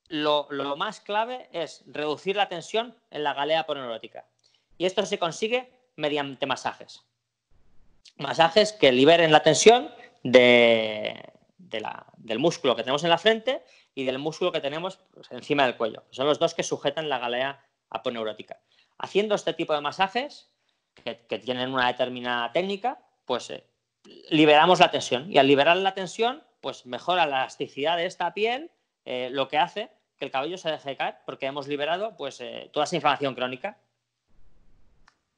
B: lo, más clave es reducir la tensión en la galea poneurótica. Y esto se consigue mediante masajes masajes que liberen la tensión del músculo que tenemos en la frente y del músculo que tenemos pues, encima del cuello. Son los dos que sujetan la galea aponeurótica. Haciendo este tipo de masajes, que, tienen una determinada técnica, pues eh, liberamos la tensión. Y al liberar la tensión, pues mejora la elasticidad de esta piel, eh, lo que hace que el cabello se deje caer porque hemos liberado pues, eh, toda esa inflamación crónica.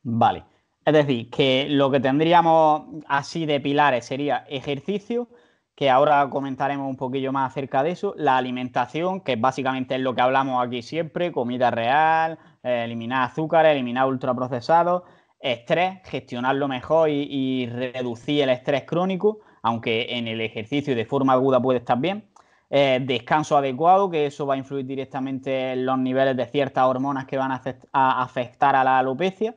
A: Vale. Es decir, que lo que tendríamos así de pilares sería ejercicio, que ahora comentaremos un poquillo más acerca de eso, la alimentación, que básicamente es lo que hablamos aquí siempre, comida real, eh, eliminar azúcar, eliminar ultraprocesados, estrés, gestionarlo mejor y, reducir el estrés crónico, aunque en el ejercicio de forma aguda puede estar bien. Eh, descanso adecuado, que eso va a influir directamente en los niveles de ciertas hormonas que van a afectar a la alopecia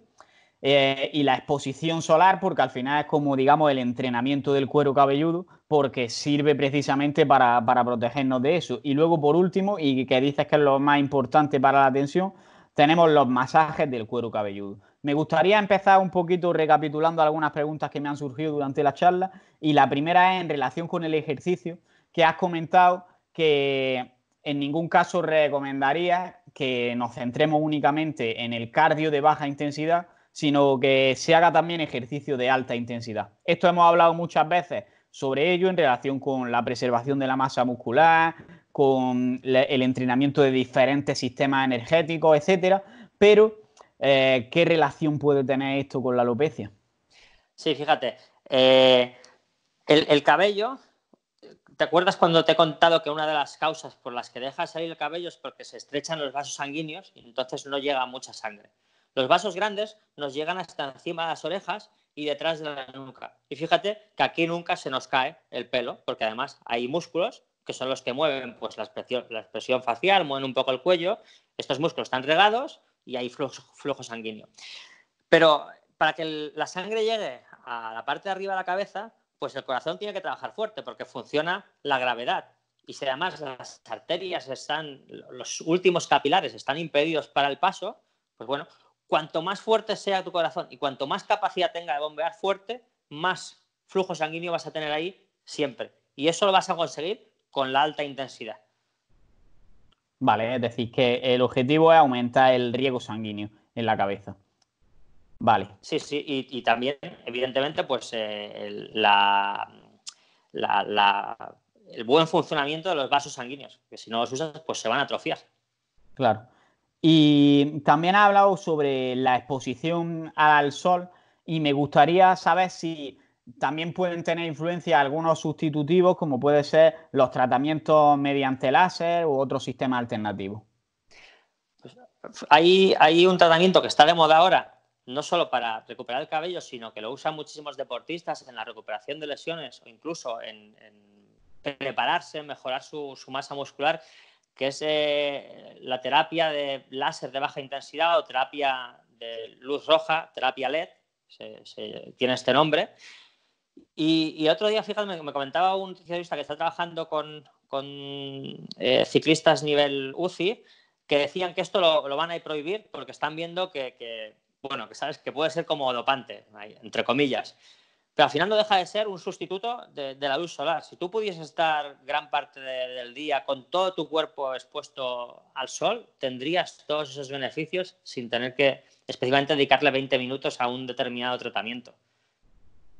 A: eh, y la exposición solar, porque al final es como, digamos, el entrenamiento del cuero cabelludo, porque sirve precisamente para, para protegernos de eso. Y luego, por último, y que dices que es lo más importante para la atención tenemos los masajes del cuero cabelludo. Me gustaría empezar un poquito recapitulando algunas preguntas que me han surgido durante la charla. Y la primera es en relación con el ejercicio, que has comentado que en ningún caso recomendaría que nos centremos únicamente en el cardio de baja intensidad, sino que se haga también ejercicio de alta intensidad. Esto hemos hablado muchas veces sobre ello en relación con la preservación de la masa muscular, con el entrenamiento de diferentes sistemas energéticos, etc. pero eh, ¿qué relación puede tener esto con la alopecia? Sí, fíjate,
B: eh, el, el, cabello, ¿te acuerdas cuando te he contado que una de las causas por las que deja salir el cabello es porque se estrechan los vasos sanguíneos y entonces no llega mucha sangre? Los vasos grandes nos llegan hasta encima de las orejas y detrás de la nuca. Y fíjate que aquí nunca se nos cae el pelo, porque además hay músculos que son los que mueven pues, la, expresión, facial, mueven un poco el cuello. Estos músculos están regados y hay flujo, sanguíneo. Pero para que la sangre llegue a la parte de arriba de la cabeza, pues el corazón tiene que trabajar fuerte porque funciona la gravedad. Y si además las arterias están, los últimos capilares están impedidos para el paso, pues bueno, cuanto más fuerte sea tu corazón y cuanto más capacidad tenga de bombear fuerte, más flujo sanguíneo vas a tener ahí siempre. Y eso lo vas a conseguir con la alta intensidad.
A: Vale, es decir, que el objetivo es aumentar el riego sanguíneo en la cabeza. Vale. Sí, sí,
B: y, también, evidentemente, pues eh, el, el buen funcionamiento de los vasos sanguíneos, que si no los usas, pues se van a atrofiar.
A: Claro. Y también ha hablado sobre la exposición al sol y me gustaría saber si también pueden tener influencia algunos sustitutivos como puede ser los tratamientos mediante láser u otro sistema alternativo.
B: Pues, hay, un tratamiento que está de moda ahora, no solo para recuperar el cabello, sino que lo usan muchísimos deportistas en la recuperación de lesiones o incluso en, en prepararse, mejorar su, masa muscular, que es eh, la terapia de láser de baja intensidad o terapia de luz roja, terapia LED, tiene este nombre. Y, otro día, fíjate, me, comentaba un especialista que está trabajando con, eh, ciclistas nivel UCI que decían que esto lo, van a prohibir porque están viendo que, bueno, que sabes que puede ser como dopante, entre comillas. Pero al final no deja de ser un sustituto de, la luz solar. Si tú pudieses estar gran parte del día con todo tu cuerpo expuesto al sol, tendrías todos esos beneficios sin tener que específicamente dedicarle 20 minutos a un determinado tratamiento.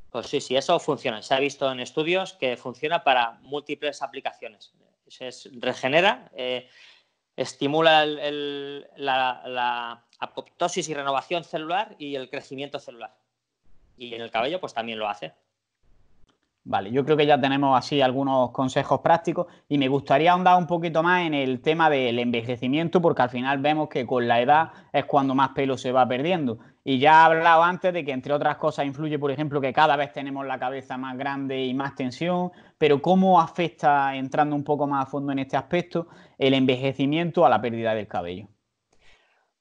B: Pues sí, sí, eso funciona. Se ha visto en estudios que funciona para múltiples aplicaciones. Se regenera, eh, estimula la apoptosis y renovación celular y el crecimiento celular y en el cabello pues también lo hace.
A: Vale, yo creo que ya tenemos así algunos consejos prácticos y me gustaría ahondar un poquito más en el tema del envejecimiento porque al final vemos que con la edad es cuando más pelo se va perdiendo. Y ya he hablado antes de que entre otras cosas influye, por ejemplo, que cada vez tenemos la cabeza más grande y más tensión, pero ¿cómo afecta, entrando un poco más a fondo en este aspecto, el envejecimiento a la pérdida del cabello?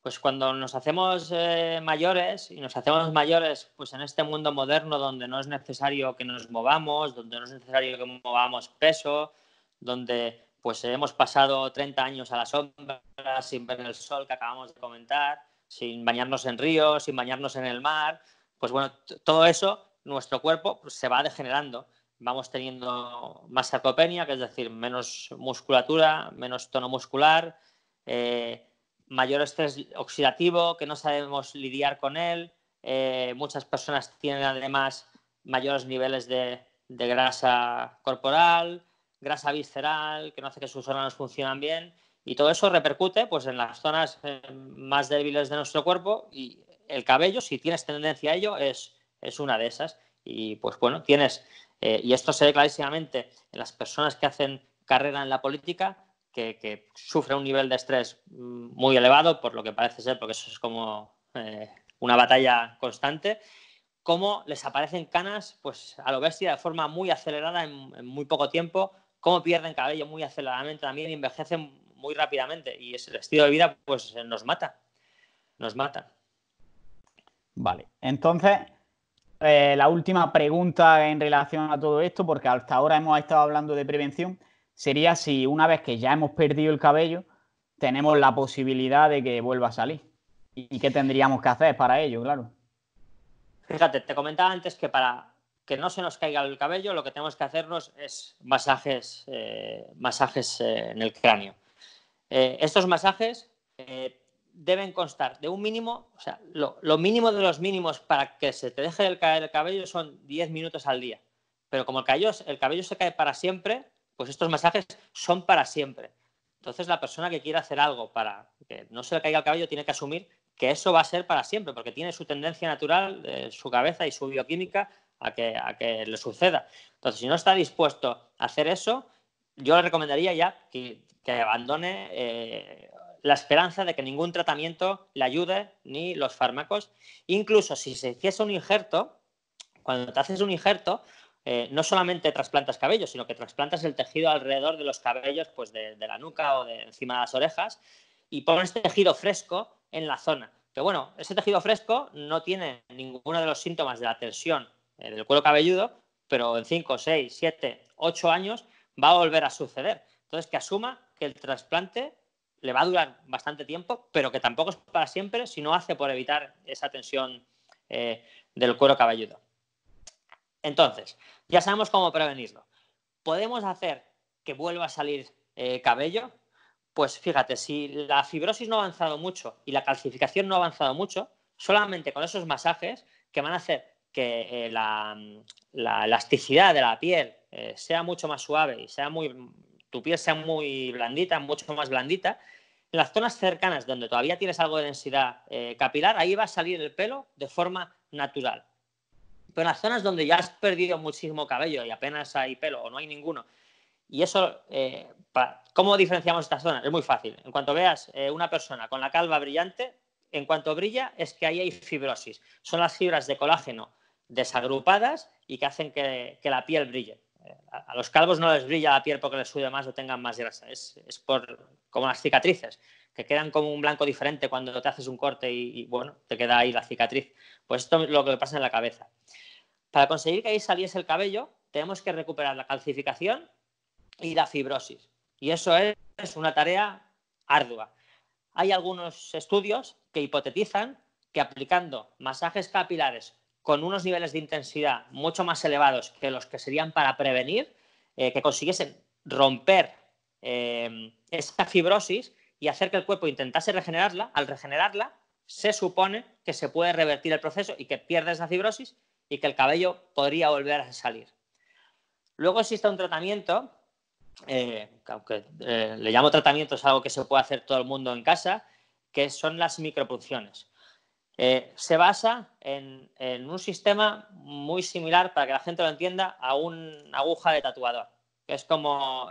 B: Pues cuando nos hacemos eh, mayores y nos hacemos mayores, pues en este mundo moderno donde no es necesario que nos movamos, donde no es necesario que movamos peso, donde pues hemos pasado 30 años a la sombra sin ver el sol que acabamos de comentar, sin bañarnos en ríos, sin bañarnos en el mar, pues bueno, todo eso, nuestro cuerpo pues, se va degenerando. Vamos teniendo más sarcopenia, que es decir, menos musculatura, menos tono muscular, eh, mayor estrés oxidativo, que no sabemos lidiar con él. Eh, muchas personas tienen además mayores niveles de, grasa corporal, grasa visceral, que no hace que sus órganos funcionen bien. Y todo eso repercute pues, en las zonas eh, más débiles de nuestro cuerpo y el cabello, si tienes tendencia a ello, es, es una de esas. Y pues bueno, tienes, eh, y esto se ve clarísimamente en las personas que hacen carrera en la política, que, sufre un nivel de estrés mm, muy elevado, por lo que parece ser, porque eso es como eh, una batalla constante, cómo les aparecen canas pues, a lo bestia de forma muy acelerada en, muy poco tiempo, cómo pierden cabello muy aceleradamente también y envejecen muy rápidamente. Y ese estilo de vida pues eh, nos mata, nos mata.
A: Vale, entonces eh, la última pregunta en relación a todo esto, porque hasta ahora hemos estado hablando de prevención, sería si una vez que ya hemos perdido el cabello, tenemos la posibilidad de que vuelva a salir. ¿Y qué tendríamos que hacer para ello, claro?
B: Fíjate, te comentaba antes que para que no se nos caiga el cabello, lo que tenemos que hacernos es masajes, eh, masajes eh, en el cráneo. Eh, estos masajes deben constar de un mínimo, o sea, lo, mínimo de los mínimos para que se te deje el caer el cabello son 10 minutos al día. Pero como el cabello se cae para siempre, pues estos masajes son para siempre. Entonces la persona que quiera hacer algo para que no se le caiga el cabello tiene que asumir que eso va a ser para siempre, porque tiene su tendencia natural, eh, su cabeza y su bioquímica a que, le suceda. Entonces, si no está dispuesto a hacer eso, yo le recomendaría ya que, que abandone eh, la esperanza de que ningún tratamiento le ayude, ni los fármacos. Incluso si se hiciese un injerto, cuando te haces un injerto, eh, no solamente trasplantas cabellos, sino que trasplantas el tejido alrededor de los cabellos, pues de, la nuca o de encima de las orejas, y pones tejido fresco en la zona. Que bueno, ese tejido fresco no tiene ninguno de los síntomas de la tensión eh, del cuero cabelludo, pero en 5, 6, 7, 8 años va a volver a suceder. Entonces, que asuma que el trasplante le va a durar bastante tiempo, pero que tampoco es para siempre si no hace por evitar esa tensión eh, del cuero cabelludo. Entonces, ya sabemos cómo prevenirlo. ¿Podemos hacer que vuelva a salir eh, cabello? Pues fíjate, si la fibrosis no ha avanzado mucho y la calcificación no ha avanzado mucho, solamente con esos masajes que van a hacer que eh, la, elasticidad de la piel eh, sea mucho más suave y sea muy, tu piel sea muy blandita, mucho más blandita, en las zonas cercanas donde todavía tienes algo de densidad capilar, ahí va a salir el pelo de forma natural en las zonas donde ya has perdido muchísimo cabello y apenas hay pelo o no hay ninguno, y eso, eh, ¿cómo diferenciamos estas zonas? Es muy fácil. En cuanto veas eh, una persona con la calva brillante, en cuanto brilla es que ahí hay fibrosis. Son las fibras de colágeno desagrupadas y que hacen que, la piel brille. Eh, a, los calvos no les brilla la piel porque les sube más o tengan más grasa. Es, es por, como las cicatrices, que quedan como un blanco diferente cuando te haces un corte y, y bueno, te queda ahí la cicatriz. Pues esto es lo que pasa en la cabeza. Para conseguir que ahí saliese el cabello, tenemos que recuperar la calcificación y la fibrosis. Y eso es, una tarea ardua. Hay algunos estudios que hipotetizan que aplicando masajes capilares con unos niveles de intensidad mucho más elevados que los que serían para prevenir, eh, que consiguiesen romper em, esa fibrosis y hacer que el cuerpo intentase regenerarla, al regenerarla, se supone que se puede revertir el proceso y que pierdes la fibrosis y que el cabello podría volver a salir. Luego existe un tratamiento, eh, aunque eh, le llamo tratamiento, es algo que se puede hacer todo el mundo en casa, que son las micropunciones. Eh, se basa en, un sistema muy similar, para que la gente lo entienda, a una aguja de tatuador. es como,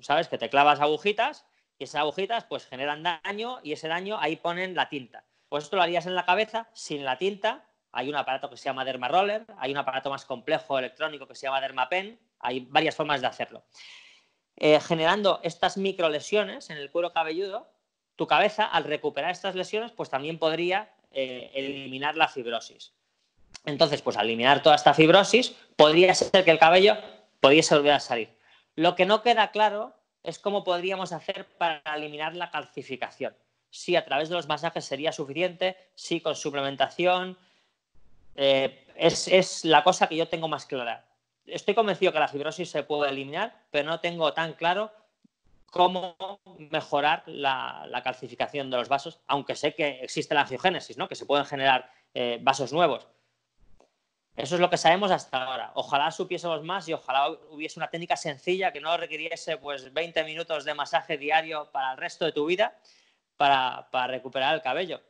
B: ¿sabes? Que te clavas agujitas y esas agujitas pues generan daño y ese daño ahí ponen la tinta. Pues esto lo harías en la cabeza sin la tinta hay un aparato que se llama Derma Roller, hay un aparato más complejo electrónico que se llama DermaPen, hay varias formas de hacerlo. Eh, generando estas microlesiones en el cuero cabelludo, tu cabeza al recuperar estas lesiones pues también podría eh, eliminar la fibrosis. Entonces, pues al eliminar toda esta fibrosis, podría ser que el cabello pudiese volver a salir. Lo que no queda claro es cómo podríamos hacer para eliminar la calcificación. Si a través de los masajes sería suficiente, si con suplementación, eh, es, la cosa que yo tengo más clara. Estoy convencido que la fibrosis se puede eliminar, pero no tengo tan claro cómo mejorar la, calcificación de los vasos, aunque sé que existe la angiogénesis, ¿no? que se pueden generar eh, vasos nuevos. Eso es lo que sabemos hasta ahora. Ojalá supiésemos más y ojalá hubiese una técnica sencilla que no requiriese pues, 20 minutos de masaje diario para el resto de tu vida para recuperar el cabello.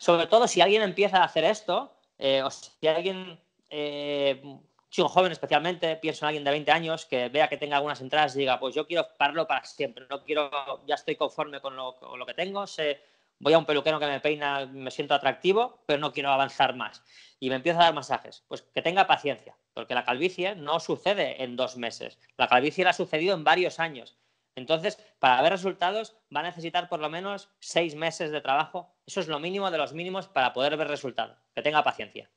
B: Sobre todo si alguien empieza a hacer esto, eh, o si alguien, si eh, un joven especialmente, pienso en alguien de 20 años que vea que tenga algunas entradas y diga, pues yo quiero parlo para siempre, no quiero, ya estoy conforme con lo, que tengo, voy a un peluquero que me peina, me siento atractivo, pero no quiero avanzar más. Y me empieza a dar masajes. Pues que tenga paciencia, porque la calvicie no sucede en dos meses. La calvicie la ha sucedido en varios años. Entonces, para ver resultados va a necesitar por lo menos seis meses de trabajo. Eso es lo mínimo de los mínimos para poder ver resultados. Que tenga paciencia.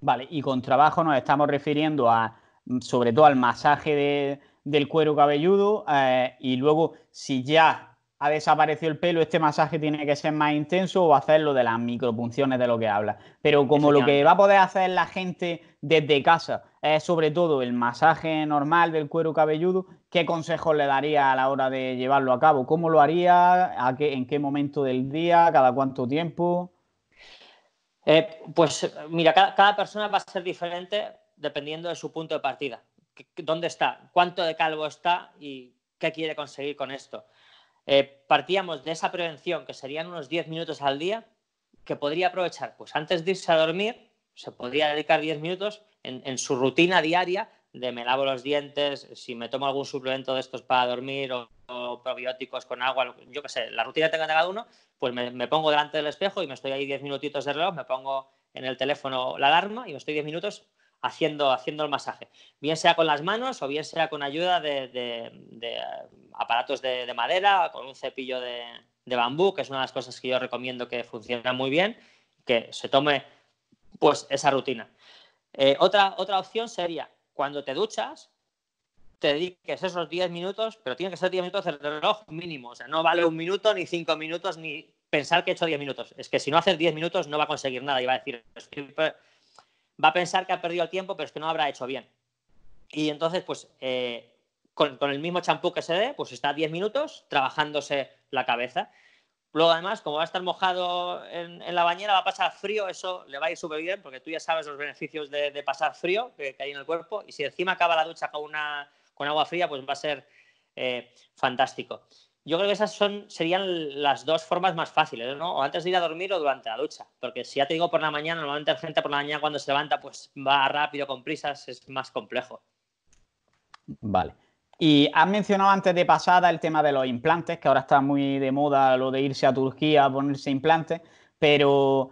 A: Vale, y con trabajo nos estamos refiriendo a, mm, sobre todo al masaje del cuero cabelludo eh, y luego si ya ha desaparecido el pelo, este masaje tiene que ser más intenso o hacerlo de las micropunciones de lo que habla. Pero como lo que va a poder hacer la gente desde casa es sobre todo el masaje normal del cuero cabelludo, ¿qué consejos le daría a la hora de llevarlo a cabo? ¿Cómo lo haría? ¿En qué momento del día? ¿Cada cuánto tiempo? Eh, pues
B: mira, cada persona va a ser diferente dependiendo de su punto de partida. ¿Dónde está? ¿Cuánto de calvo está? ¿Y qué quiere conseguir con esto? Eh, partíamos de esa prevención, que serían unos 10 minutos al día, que podría aprovechar, pues antes de irse a dormir, se podría dedicar 10 minutos en, su rutina diaria de me lavo los dientes, si me tomo algún suplemento de estos para dormir o, probióticos con agua, yo qué sé, la rutina que tenga cada uno, pues me, me, pongo delante del espejo y me estoy ahí 10 minutitos de reloj, me pongo en el teléfono la alarma y me estoy 10 minutos haciendo, haciendo el masaje, bien sea con las manos o bien sea con ayuda de, eh, aparatos de, madera, con un cepillo de, bambú, que es una de las cosas que yo recomiendo que funciona muy bien, que se tome pues esa rutina. Eh, otra, otra opción sería cuando te duchas, te dediques esos 10 minutos, pero tiene que ser 10 minutos de reloj mínimo. O sea, no vale un minuto, ni cinco minutos, ni pensar que he hecho 10 minutos. Es que si no haces 10 minutos no va a conseguir nada y va a decir, va a pensar que ha perdido el tiempo, pero es que no habrá hecho bien. Y entonces, pues, eh, con, el mismo champú que se dé, pues está 10 minutos trabajándose la cabeza. Luego, además, como va a estar mojado en, la bañera, va a pasar frío, eso le va a ir súper bien, porque tú ya sabes los beneficios de, pasar frío que, hay en el cuerpo. Y si encima acaba la ducha con, una, con agua fría, pues va a ser eh, fantástico yo creo que esas son, serían las dos formas más fáciles, ¿no? O antes de ir a dormir o durante la ducha. Porque si ya te digo por la mañana, normalmente la gente por la mañana cuando se levanta, pues va rápido, con prisas, es más complejo.
A: Vale. Y has mencionado antes de pasada el tema de los implantes, que ahora está muy de moda lo de irse a Turquía a ponerse implantes, pero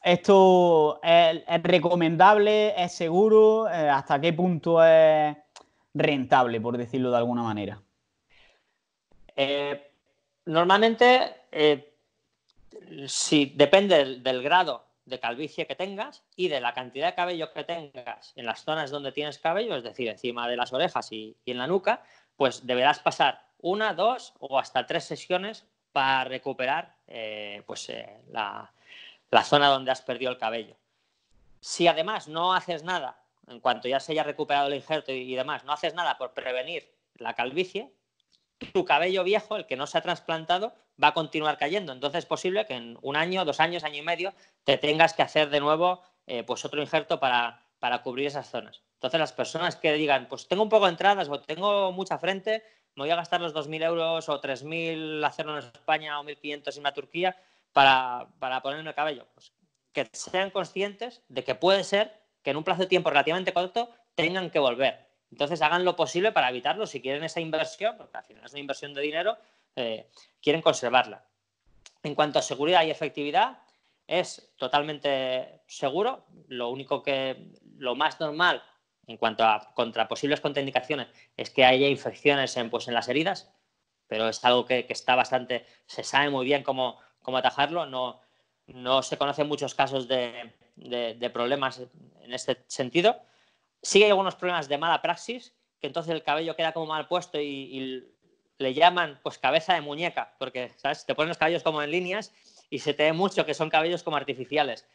A: ¿esto es recomendable? ¿Es seguro? Eh, ¿Hasta qué punto es rentable, por decirlo de alguna manera? Eh, normalmente,
B: eh, si depende del, grado de calvicie que tengas y de la cantidad de cabello que tengas en las zonas donde tienes cabello, es decir, encima de las orejas y, en la nuca, pues deberás pasar una, dos o hasta tres sesiones para recuperar eh, pues, la, zona donde has perdido el cabello. Si además no haces nada, en cuanto ya se haya recuperado el injerto y demás, no haces nada por prevenir la calvicie, tu cabello viejo, el que no se ha trasplantado, va a continuar cayendo. Entonces es posible que en un año, dos años, año y medio, te tengas que hacer de nuevo eh, pues otro injerto para, cubrir esas zonas. Entonces las personas que digan, pues tengo un poco de entradas o tengo mucha frente, me voy a gastar los 2.000 euros o 3.000 hacerlo en España o 1.500 en la Turquía para, para ponerme el cabello. Pues que sean conscientes de que puede ser que en un plazo de tiempo relativamente corto tengan que volver. Entonces hagan lo posible para evitarlo. Si quieren esa inversión, porque al final es una inversión de dinero, eh, quieren conservarla. En cuanto a seguridad y efectividad, es totalmente seguro. Lo único que, lo más normal en cuanto a contra posibles contraindicaciones es que haya infecciones en, pues, en las heridas, pero es algo que, está bastante, se sabe muy bien cómo, atajarlo. No, se conocen muchos casos de, de problemas en este sentido sí hay algunos problemas de mala praxis, que entonces el cabello queda como mal puesto y, le llaman pues cabeza de muñeca, porque ¿sabes? te ponen los cabellos como en líneas y se te ve mucho que son cabellos como artificiales.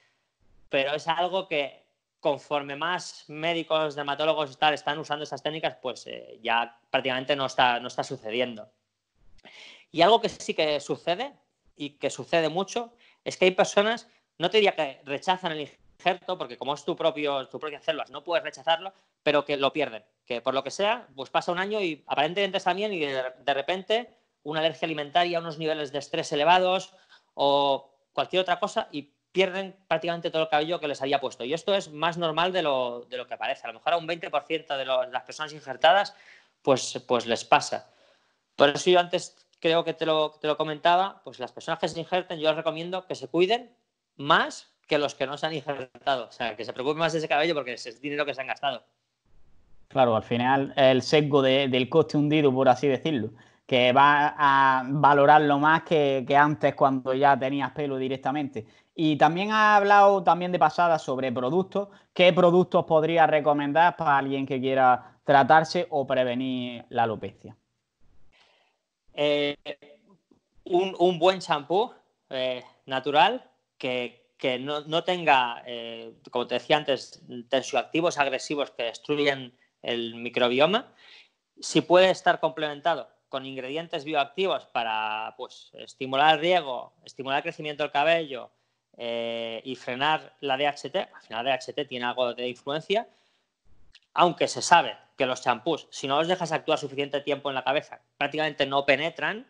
B: Pero es algo que conforme más médicos, dermatólogos y tal están usando esas técnicas, pues eh, ya prácticamente no está, no está sucediendo. Y algo que sí que sucede y que sucede mucho es que hay personas, no te diría que rechazan el Injerto porque como es tu propio, tu propia célula, no puedes rechazarlo, pero que lo pierden. Que por lo que sea, pues pasa un año y aparentemente está bien y de, repente una alergia alimentaria, unos niveles de estrés elevados o cualquier otra cosa y pierden prácticamente todo el cabello que les había puesto. Y esto es más normal de lo, que parece. A lo mejor a un 20% de, las personas injertadas, pues, pues les pasa. Por eso yo antes creo que te lo, te lo comentaba, pues las personas que se injerten, yo les recomiendo que se cuiden más que los que no se han injertado. O sea, que se preocupe más de ese cabello porque es dinero que se han gastado.
A: Claro, al final el sesgo del coste hundido, por así decirlo, que va a valorarlo más que, antes cuando ya tenías pelo directamente. Y también ha hablado también de pasada sobre productos. ¿Qué productos podría recomendar para alguien que quiera tratarse o prevenir la alopecia?
B: Eh, un, buen champú eh, natural que, que no, tenga, eh, como te decía antes, tensioactivos agresivos que destruyen el microbioma, si puede estar complementado con ingredientes bioactivos para pues, estimular el riego, estimular el crecimiento del cabello eh, y frenar la DHT, al final la DHT tiene algo de influencia, aunque se sabe que los champús, si no los dejas actuar suficiente tiempo en la cabeza, prácticamente no penetran,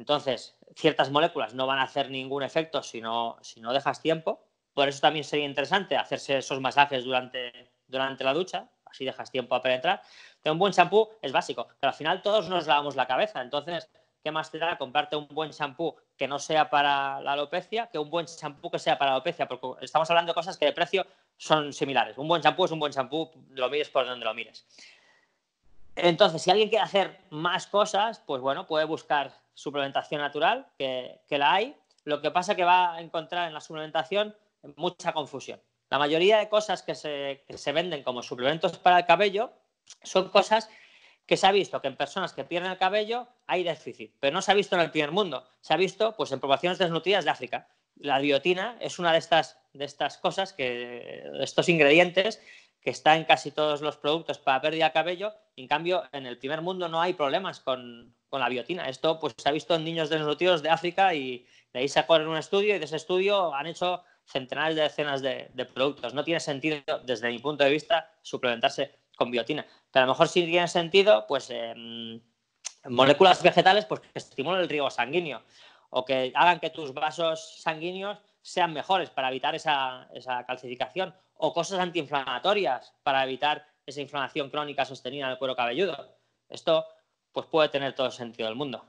B: entonces, ciertas moléculas no van a hacer ningún efecto si no, dejas tiempo. Por eso también sería interesante hacerse esos masajes durante, durante la ducha, así dejas tiempo a penetrar. Pero un buen champú es básico, pero al final todos nos lavamos la cabeza. Entonces, ¿qué más te da comprarte un buen champú que no sea para la alopecia que un buen champú que sea para la alopecia? Porque estamos hablando de cosas que de precio son similares. Un buen champú es un buen champú, lo mires por donde lo mires. Entonces, si alguien quiere hacer más cosas, pues bueno, puede buscar suplementación natural, que, la hay. Lo que pasa es que va a encontrar en la suplementación mucha confusión. La mayoría de cosas que se, venden como suplementos para el cabello son cosas que se ha visto que en personas que pierden el cabello hay déficit, pero no se ha visto en el primer mundo, se ha visto pues en poblaciones desnutridas de África. La biotina es una de estas, de estas cosas, que, de estos ingredientes que está en casi todos los productos para pérdida de cabello. En cambio, en el primer mundo no hay problemas con, la biotina. Esto pues, se ha visto en niños desnutridos de África y de ahí en un estudio y de ese estudio han hecho centenares de decenas de, productos. No tiene sentido, desde mi punto de vista, suplementarse con biotina. Pero a lo mejor sí tiene sentido, pues, em, moléculas vegetales pues, que estimulen el riego sanguíneo o que hagan que tus vasos sanguíneos sean mejores para evitar esa, calcificación o cosas antiinflamatorias para evitar esa inflamación crónica sostenida del cuero cabelludo. Esto pues puede tener todo el sentido del mundo.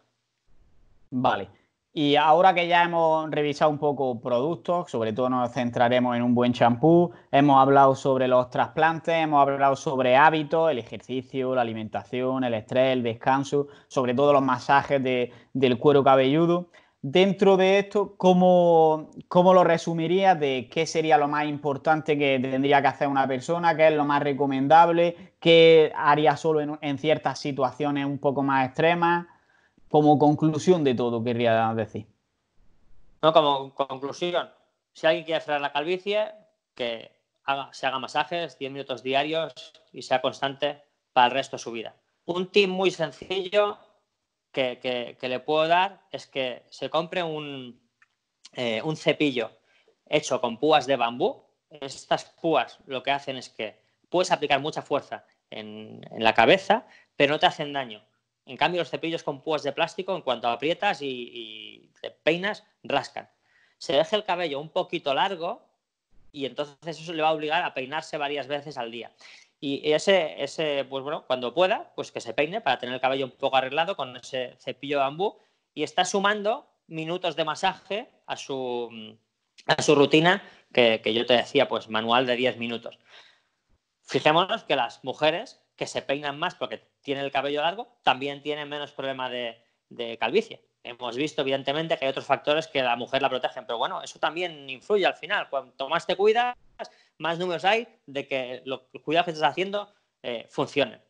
A: Vale. Y ahora que ya hemos revisado un poco productos, sobre todo nos centraremos en un buen champú, hemos hablado sobre los trasplantes, hemos hablado sobre hábitos, el ejercicio, la alimentación, el estrés, el descanso, sobre todo los masajes del cuero cabelludo. Dentro de esto, ¿cómo, lo resumirías de qué sería lo más importante que tendría que hacer una persona? ¿Qué es lo más recomendable? ¿Qué haría solo en, ciertas situaciones un poco más extremas? Como conclusión de todo, querría decir.
B: No, como conclusión, si alguien quiere cerrar la calvicie, que se haga masajes 10 minutos diarios y sea constante para el resto de su vida. Un tip muy sencillo que, le puedo dar es que se compre eh, un, cepillo hecho con púas de bambú. Estas púas lo que hacen es que puedes aplicar mucha fuerza en, la cabeza, pero no te hacen daño. En cambio, los cepillos con púas de plástico, en cuanto aprietas y, peinas, rascan. Se deja el cabello un poquito largo y entonces eso le va a obligar a peinarse varias veces al día. Y ese, ese, pues bueno, cuando pueda, pues que se peine para tener el cabello un poco arreglado con ese cepillo de bambú y está sumando minutos de masaje a su, a su rutina que, yo te decía, pues manual de 10 minutos. Fijémonos que las mujeres que se peinan más porque tienen el cabello largo también tienen menos problema de, de calvicie. Hemos visto, evidentemente, que hay otros factores que la mujer la protegen, pero bueno, eso también influye al final. Cuanto más te cuidas, más números hay de que los cuidados que estás haciendo eh, funcione.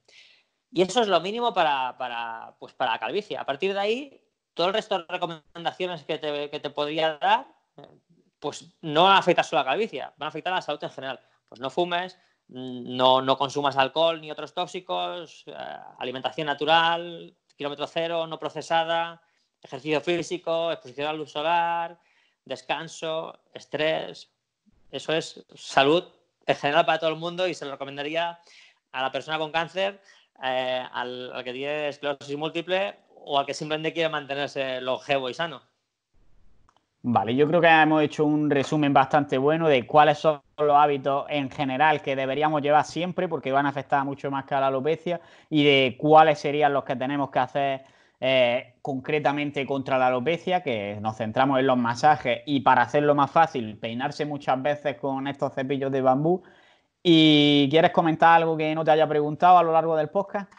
B: Y eso es lo mínimo para, para, pues la calvicie. A partir de ahí, todo el resto de recomendaciones que te, podría dar, pues no van a afectar solo a la calvicie, van a afectar a la salud en general. Pues no fumes, no, consumas alcohol ni otros tóxicos, eh, alimentación natural, kilómetro cero, no procesada, ejercicio físico, exposición a luz solar, descanso, estrés, eso es salud en general para todo el mundo y se lo recomendaría a la persona con cáncer, eh, al, al, que tiene esclerosis múltiple o al que simplemente quiere mantenerse longevo y sano.
A: Vale, yo creo que hemos hecho un resumen bastante bueno de cuáles son los hábitos en general que deberíamos llevar siempre porque van a afectar mucho más que a la alopecia y de cuáles serían los que tenemos que hacer eh, concretamente contra la alopecia, que nos centramos en los masajes y para hacerlo más fácil, peinarse muchas veces con estos cepillos de bambú. ¿Y quieres comentar algo que no te haya preguntado a lo largo del podcast?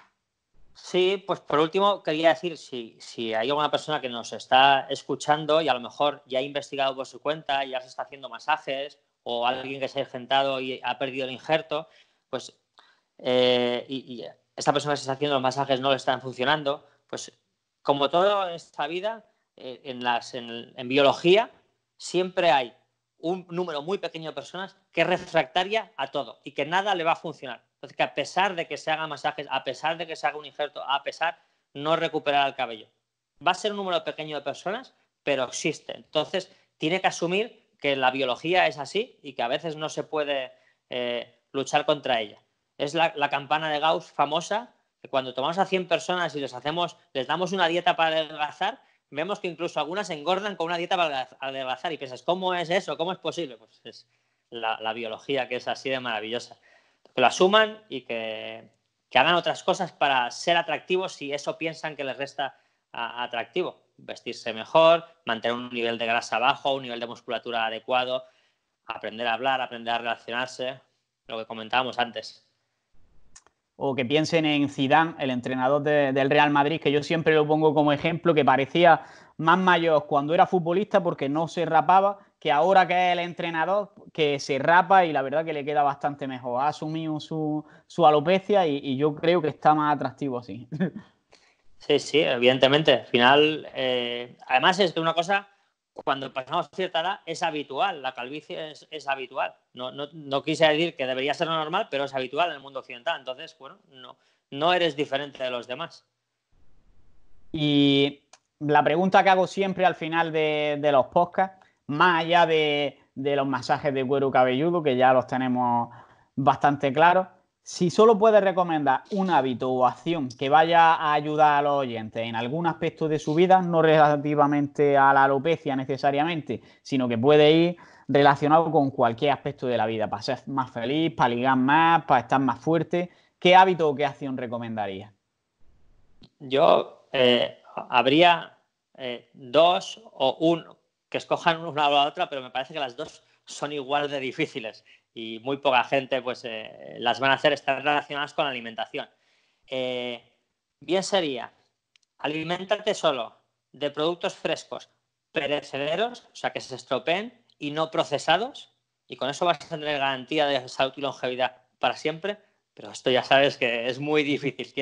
B: Sí, pues por último quería decir, si, hay alguna persona que nos está escuchando y a lo mejor ya ha investigado por su cuenta, ya se está haciendo masajes o alguien que se ha sentado y ha perdido el injerto, pues eh, y, y, esta persona que se está haciendo los masajes no le están funcionando, pues como todo en esta vida, eh, en, biología, siempre hay un número muy pequeño de personas que es refractaria a todo y que nada le va a funcionar. Entonces, que a pesar de que se haga masajes, a pesar de que se haga un injerto, a pesar, no recuperar el cabello. Va a ser un número pequeño de personas, pero existe. Entonces, tiene que asumir que la biología es así y que a veces no se puede eh, luchar contra ella. Es la campana de Gauss famosa cuando tomamos a 100 personas y les hacemos, les damos una dieta para adelgazar, vemos que incluso algunas engordan con una dieta para adelgazar y piensas, ¿cómo es eso? ¿Cómo es posible? Pues es la, biología que es así de maravillosa. Que lo suman y que, hagan otras cosas para ser atractivos si eso piensan que les resta atractivo. Vestirse mejor, mantener un nivel de grasa bajo, un nivel de musculatura adecuado, aprender a hablar, aprender a relacionarse, lo que comentábamos antes
A: o que piensen en Zidane, el entrenador del Real Madrid, que yo siempre lo pongo como ejemplo, que parecía más mayor cuando era futbolista porque no se rapaba, que ahora que es el entrenador, que se rapa y la verdad que le queda bastante mejor. Ha asumido su, su alopecia y, yo creo que está más atractivo así.
B: Sí, sí, evidentemente. Al final, eh, además es una cosa cuando pasamos cierta edad es habitual, la calvicie es, habitual. No, no, quise decir que debería ser lo normal, pero es habitual en el mundo occidental. Entonces, bueno, no, eres diferente de los demás.
A: Y la pregunta que hago siempre al final de, los podcasts, más allá de, de los masajes de cuero cabelludo, que ya los tenemos bastante claros, si solo puedes recomendar un hábito o acción que vaya a ayudar a los oyentes en algún aspecto de su vida, no relativamente a la alopecia necesariamente, sino que puede ir relacionado con cualquier aspecto de la vida, para ser más feliz, para ligar más, para estar más fuerte, ¿qué hábito o qué acción recomendaría?
B: Yo eh, habría eh, dos o uno que escojan una o la otra, pero me parece que las dos son igual de difíciles y muy poca gente pues eh, las van a hacer, están relacionadas con la alimentación. Eh, bien sería, alimentarte solo de productos frescos, perecederos, o sea, que se estropeen y no procesados, y con eso vas a tener garantía de salud y longevidad para siempre, pero esto ya sabes que es muy difícil.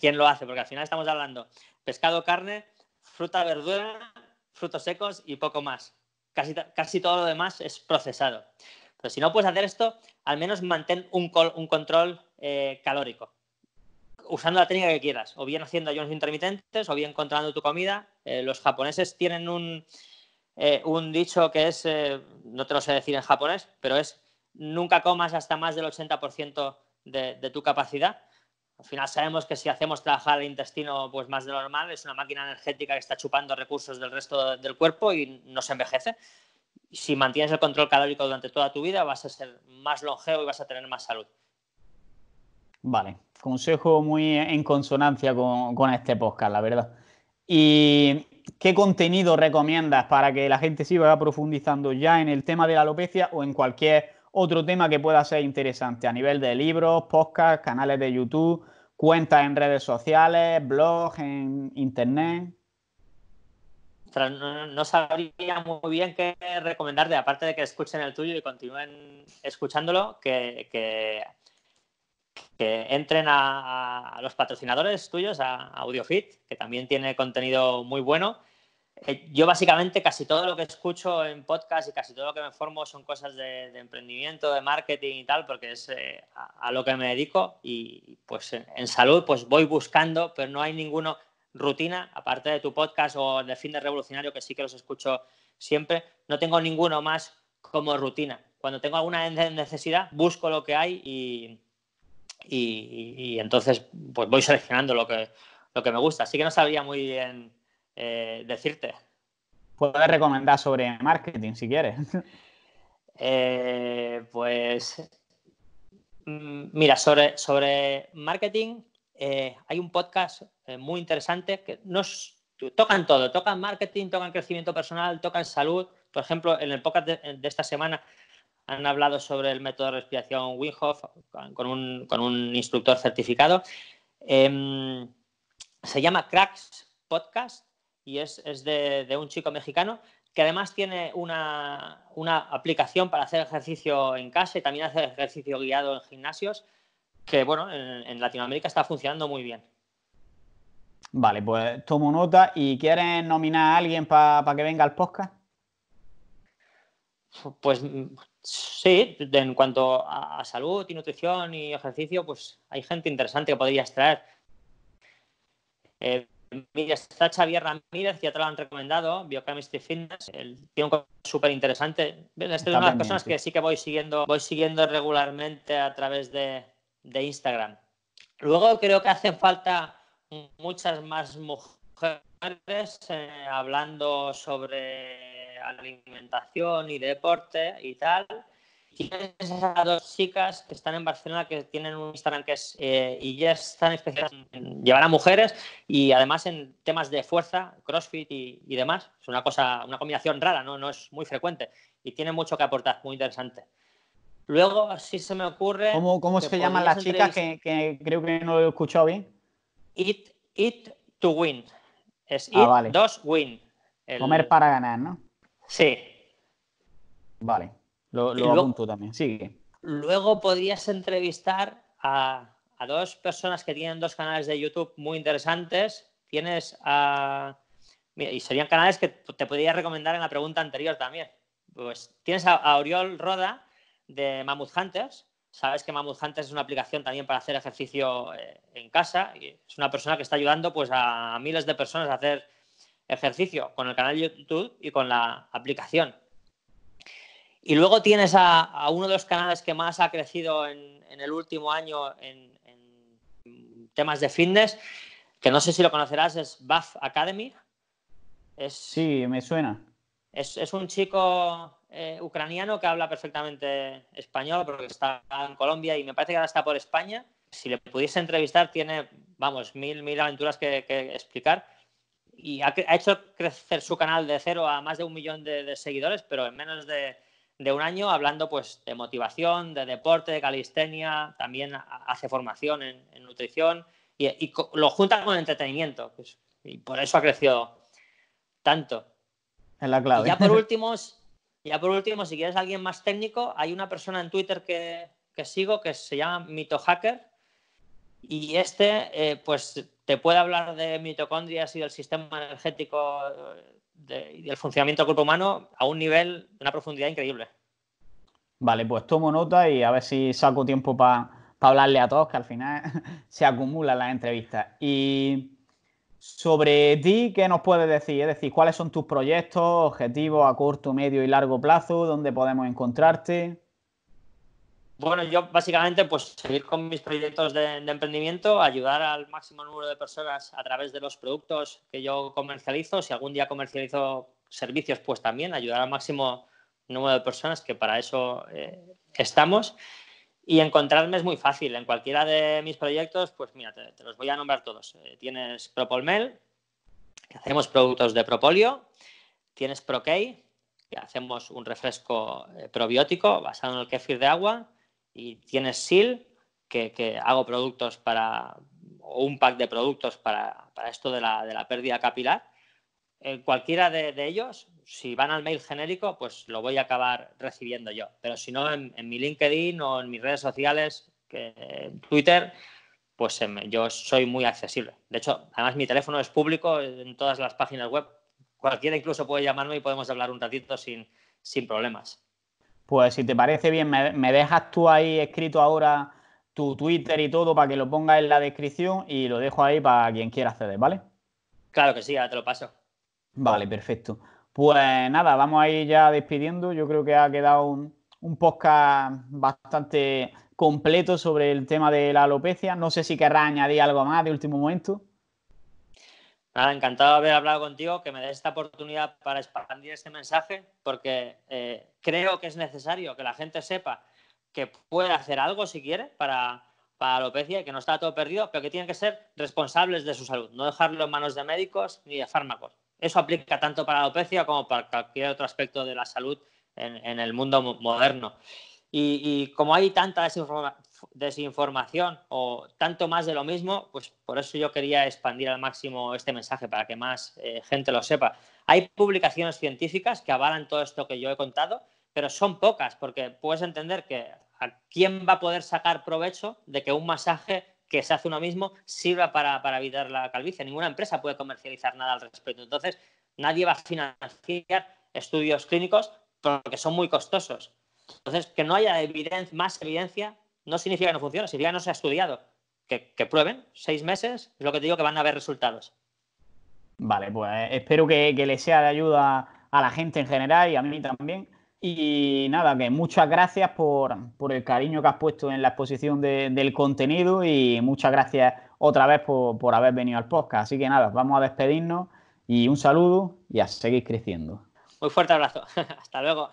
B: ¿Quién, lo hace? Porque al final estamos hablando pescado, carne, fruta, verdura, frutos secos y poco más. Casi, casi todo lo demás es procesado. Pero si no puedes hacer esto, al menos mantén un, control eh, calórico, usando la técnica que quieras, o bien haciendo ayunos intermitentes, o bien controlando tu comida. Eh, los japoneses tienen un, eh, dicho que es, no te lo sé decir en japonés, pero es nunca comas hasta más del 80% de, tu capacidad. Al final sabemos que si hacemos trabajar el intestino pues, más de lo normal, es una máquina energética que está chupando recursos del resto del cuerpo y no se envejece si mantienes el control calórico durante toda tu vida, vas a ser más longevo y vas a tener más salud.
A: Vale, consejo muy en consonancia con, con este podcast, la verdad. ¿Y qué contenido recomiendas para que la gente siga profundizando ya en el tema de la alopecia o en cualquier otro tema que pueda ser interesante a nivel de libros, podcasts, canales de YouTube, cuentas en redes sociales, blogs, en internet?
B: no sabría muy bien qué recomendarte, aparte de que escuchen el tuyo y continúen escuchándolo, que, entren a, los patrocinadores tuyos, a AudioFit, que también tiene contenido muy bueno. Eh, yo básicamente casi todo lo que escucho en podcast y casi todo lo que me formo son cosas de, emprendimiento, de marketing y tal, porque es eh, a, lo que me dedico y pues en, en salud pues voy buscando, pero no hay ninguno, rutina, aparte de tu podcast o de Fin de Revolucionario, que sí que los escucho siempre, no tengo ninguno más como rutina. Cuando tengo alguna necesidad, busco lo que hay y, entonces pues voy seleccionando lo que, lo que me gusta. Así que no sabría muy bien eh, decirte.
A: Puedes recomendar sobre marketing si quieres.
B: Eh, pues mm, mira, sobre, sobre marketing, eh, hay un podcast eh, muy interesante que nos tocan todo, tocan marketing, tocan crecimiento personal, tocan salud. Por ejemplo, en el podcast de, esta semana han hablado sobre el método de respiración Wim Hof con un, instructor certificado. Em, se llama Cracks Podcast y es, de, un chico mexicano que además tiene una, una aplicación para hacer ejercicio en casa y también hace ejercicio guiado en gimnasios que bueno, en, Latinoamérica está funcionando muy bien.
A: Vale, pues tomo nota. ¿Y quieren nominar a alguien para que venga al podcast? Pues mm, sí, en cuanto
B: a, salud y nutrición y ejercicio, pues hay gente interesante que podrías traer. Eh, mira, está Xavier Ramírez, ya te lo han recomendado, Biochemistry Fitness, el tiene un súper interesante. Esta es este una de las personas que sí que voy siguiendo, voy siguiendo regularmente a través de, de Instagram. Luego creo que hacen falta muchas más mujeres eh, hablando sobre alimentación y deporte y tal. Y esas dos chicas que están en Barcelona que tienen un Instagram que es eh, y ya están especializadas en llevar a mujeres y además en temas de fuerza, CrossFit y, y demás. Es una cosa, una combinación rara, ¿no? no es muy frecuente y tiene mucho que aportar, muy interesante. Luego, así se me ocurre. ¿Cómo, cómo se llaman las chicas?
A: Que, creo que no lo he escuchado bien.
B: It, it to win. Es it, ah, win. Comer para ganar,
A: ¿no? Sí. Vale. Lo, lo luego, también. Sigue.
B: Luego podrías entrevistar a, dos personas que tienen dos canales de YouTube muy interesantes. Tienes a. y serían canales que te podría recomendar en la pregunta anterior también. Pues tienes a, a Oriol Roda, de Mammoth Hunters. Sabes que Mammoth Hunters es una aplicación también para hacer ejercicio eh, en casa. Y es una persona que está ayudando pues, a miles de personas a hacer ejercicio con el canal YouTube y con la aplicación. Y luego tienes a, uno de los canales que más ha crecido en, el último año en, temas de fitness, que no sé si lo conocerás, es Buff Academy. Es,
A: sí, me suena.
B: Es, es un chico eh, ucraniano que habla perfectamente español, porque está en Colombia y me parece que ahora está por España. Si le pudiese entrevistar, tiene, vamos, mil, mil aventuras que, explicar. Y ha, hecho crecer su canal de cero a más de un millón de, seguidores, pero en menos de, de un año hablando pues de motivación, de deporte, de calistenia, también hace formación en, nutrición y, lo junta con entretenimiento. Pues, y por eso ha crecido tanto. en la clave. ya por últimos, Ya por último, si quieres alguien más técnico, hay una persona en Twitter que, sigo que se llama MitoHacker y este eh, pues te puede hablar de mitocondrias y del sistema energético eh, y del funcionamiento del cuerpo humano a un nivel, de una profundidad increíble.
A: Vale, pues tomo nota y a ver si saco tiempo para hablarle a todos, que al final se acumulan las entrevistas. Y sobre ti, ¿qué nos puedes decir? Es decir, ¿cuáles son tus proyectos, objetivos a corto, medio y largo plazo? ¿Dónde podemos encontrarte?
B: Bueno, yo básicamente pues seguir con mis proyectos de, emprendimiento, ayudar al máximo número de personas a través de los productos que yo comercializo. Si algún día comercializo servicios, pues también ayudar al máximo número de personas, que para eso eh, estamos. Y encontrarme es muy fácil. En cualquiera de mis proyectos, pues mira, te, los voy a nombrar todos. Eh, tienes Propolmel, que hacemos productos de propóleo. Tienes Prokey, que hacemos un refresco eh, probiótico basado en el kéfir de agua. Y tienes Sil, que, hago productos para, o un pack de productos para, esto de la pérdida capilar. Eh, cualquiera de, ellos, si van al mail genérico, pues lo voy a acabar recibiendo yo. Pero si no, en, mi LinkedIn o en mis redes sociales, Twitter, pues yo soy muy accesible. De hecho, además mi teléfono es público en todas las páginas web. Cualquiera incluso puede llamarme y podemos hablar un ratito sin, sin problemas.
A: Pues si te parece bien, me, me dejas tú ahí escrito ahora tu Twitter y todo para que lo pongas en la descripción y lo dejo ahí para quien quiera acceder, ¿vale? Claro que sí, ahora te lo paso. Vale, perfecto. Pues nada, vamos a ir ya despidiendo. Yo creo que ha quedado un, podcast bastante completo sobre el tema de la alopecia. No sé si querrás añadir algo más de último momento.
B: Nada, encantado de haber hablado contigo, que me des esta oportunidad para expandir este mensaje, porque eh, creo que es necesario que la gente sepa que puede hacer algo si quiere para, para alopecia y que no está todo perdido, pero que tienen que ser responsables de su salud, no dejarlo en manos de médicos ni de fármacos. Eso aplica tanto para la alopecia como para cualquier otro aspecto de la salud en, el mundo moderno. Y, como hay tanta desinformación o tanto más de lo mismo, pues por eso yo quería expandir al máximo este mensaje para que más eh, gente lo sepa. Hay publicaciones científicas que avalan todo esto que yo he contado, pero son pocas porque puedes entender que a quién va a poder sacar provecho de que un masaje que se hace uno mismo sirva para, evitar la calvicie. Ninguna empresa puede comercializar nada al respecto. Entonces, nadie va a financiar estudios clínicos porque son muy costosos. Entonces, que no haya evidencia, más evidencia no significa que no funcione, significa que no se ha estudiado. Que, prueben, seis meses, es lo que te digo que van a haber resultados.
A: Vale, pues eh, espero que, les sea de ayuda a la gente en general y a mí también. Y nada, que muchas gracias por, por el cariño que has puesto en la exposición del contenido y muchas gracias otra vez por, por haber venido al podcast. Así que nada, vamos a despedirnos y un saludo y a seguir creciendo.
B: Muy fuerte abrazo. Hasta luego.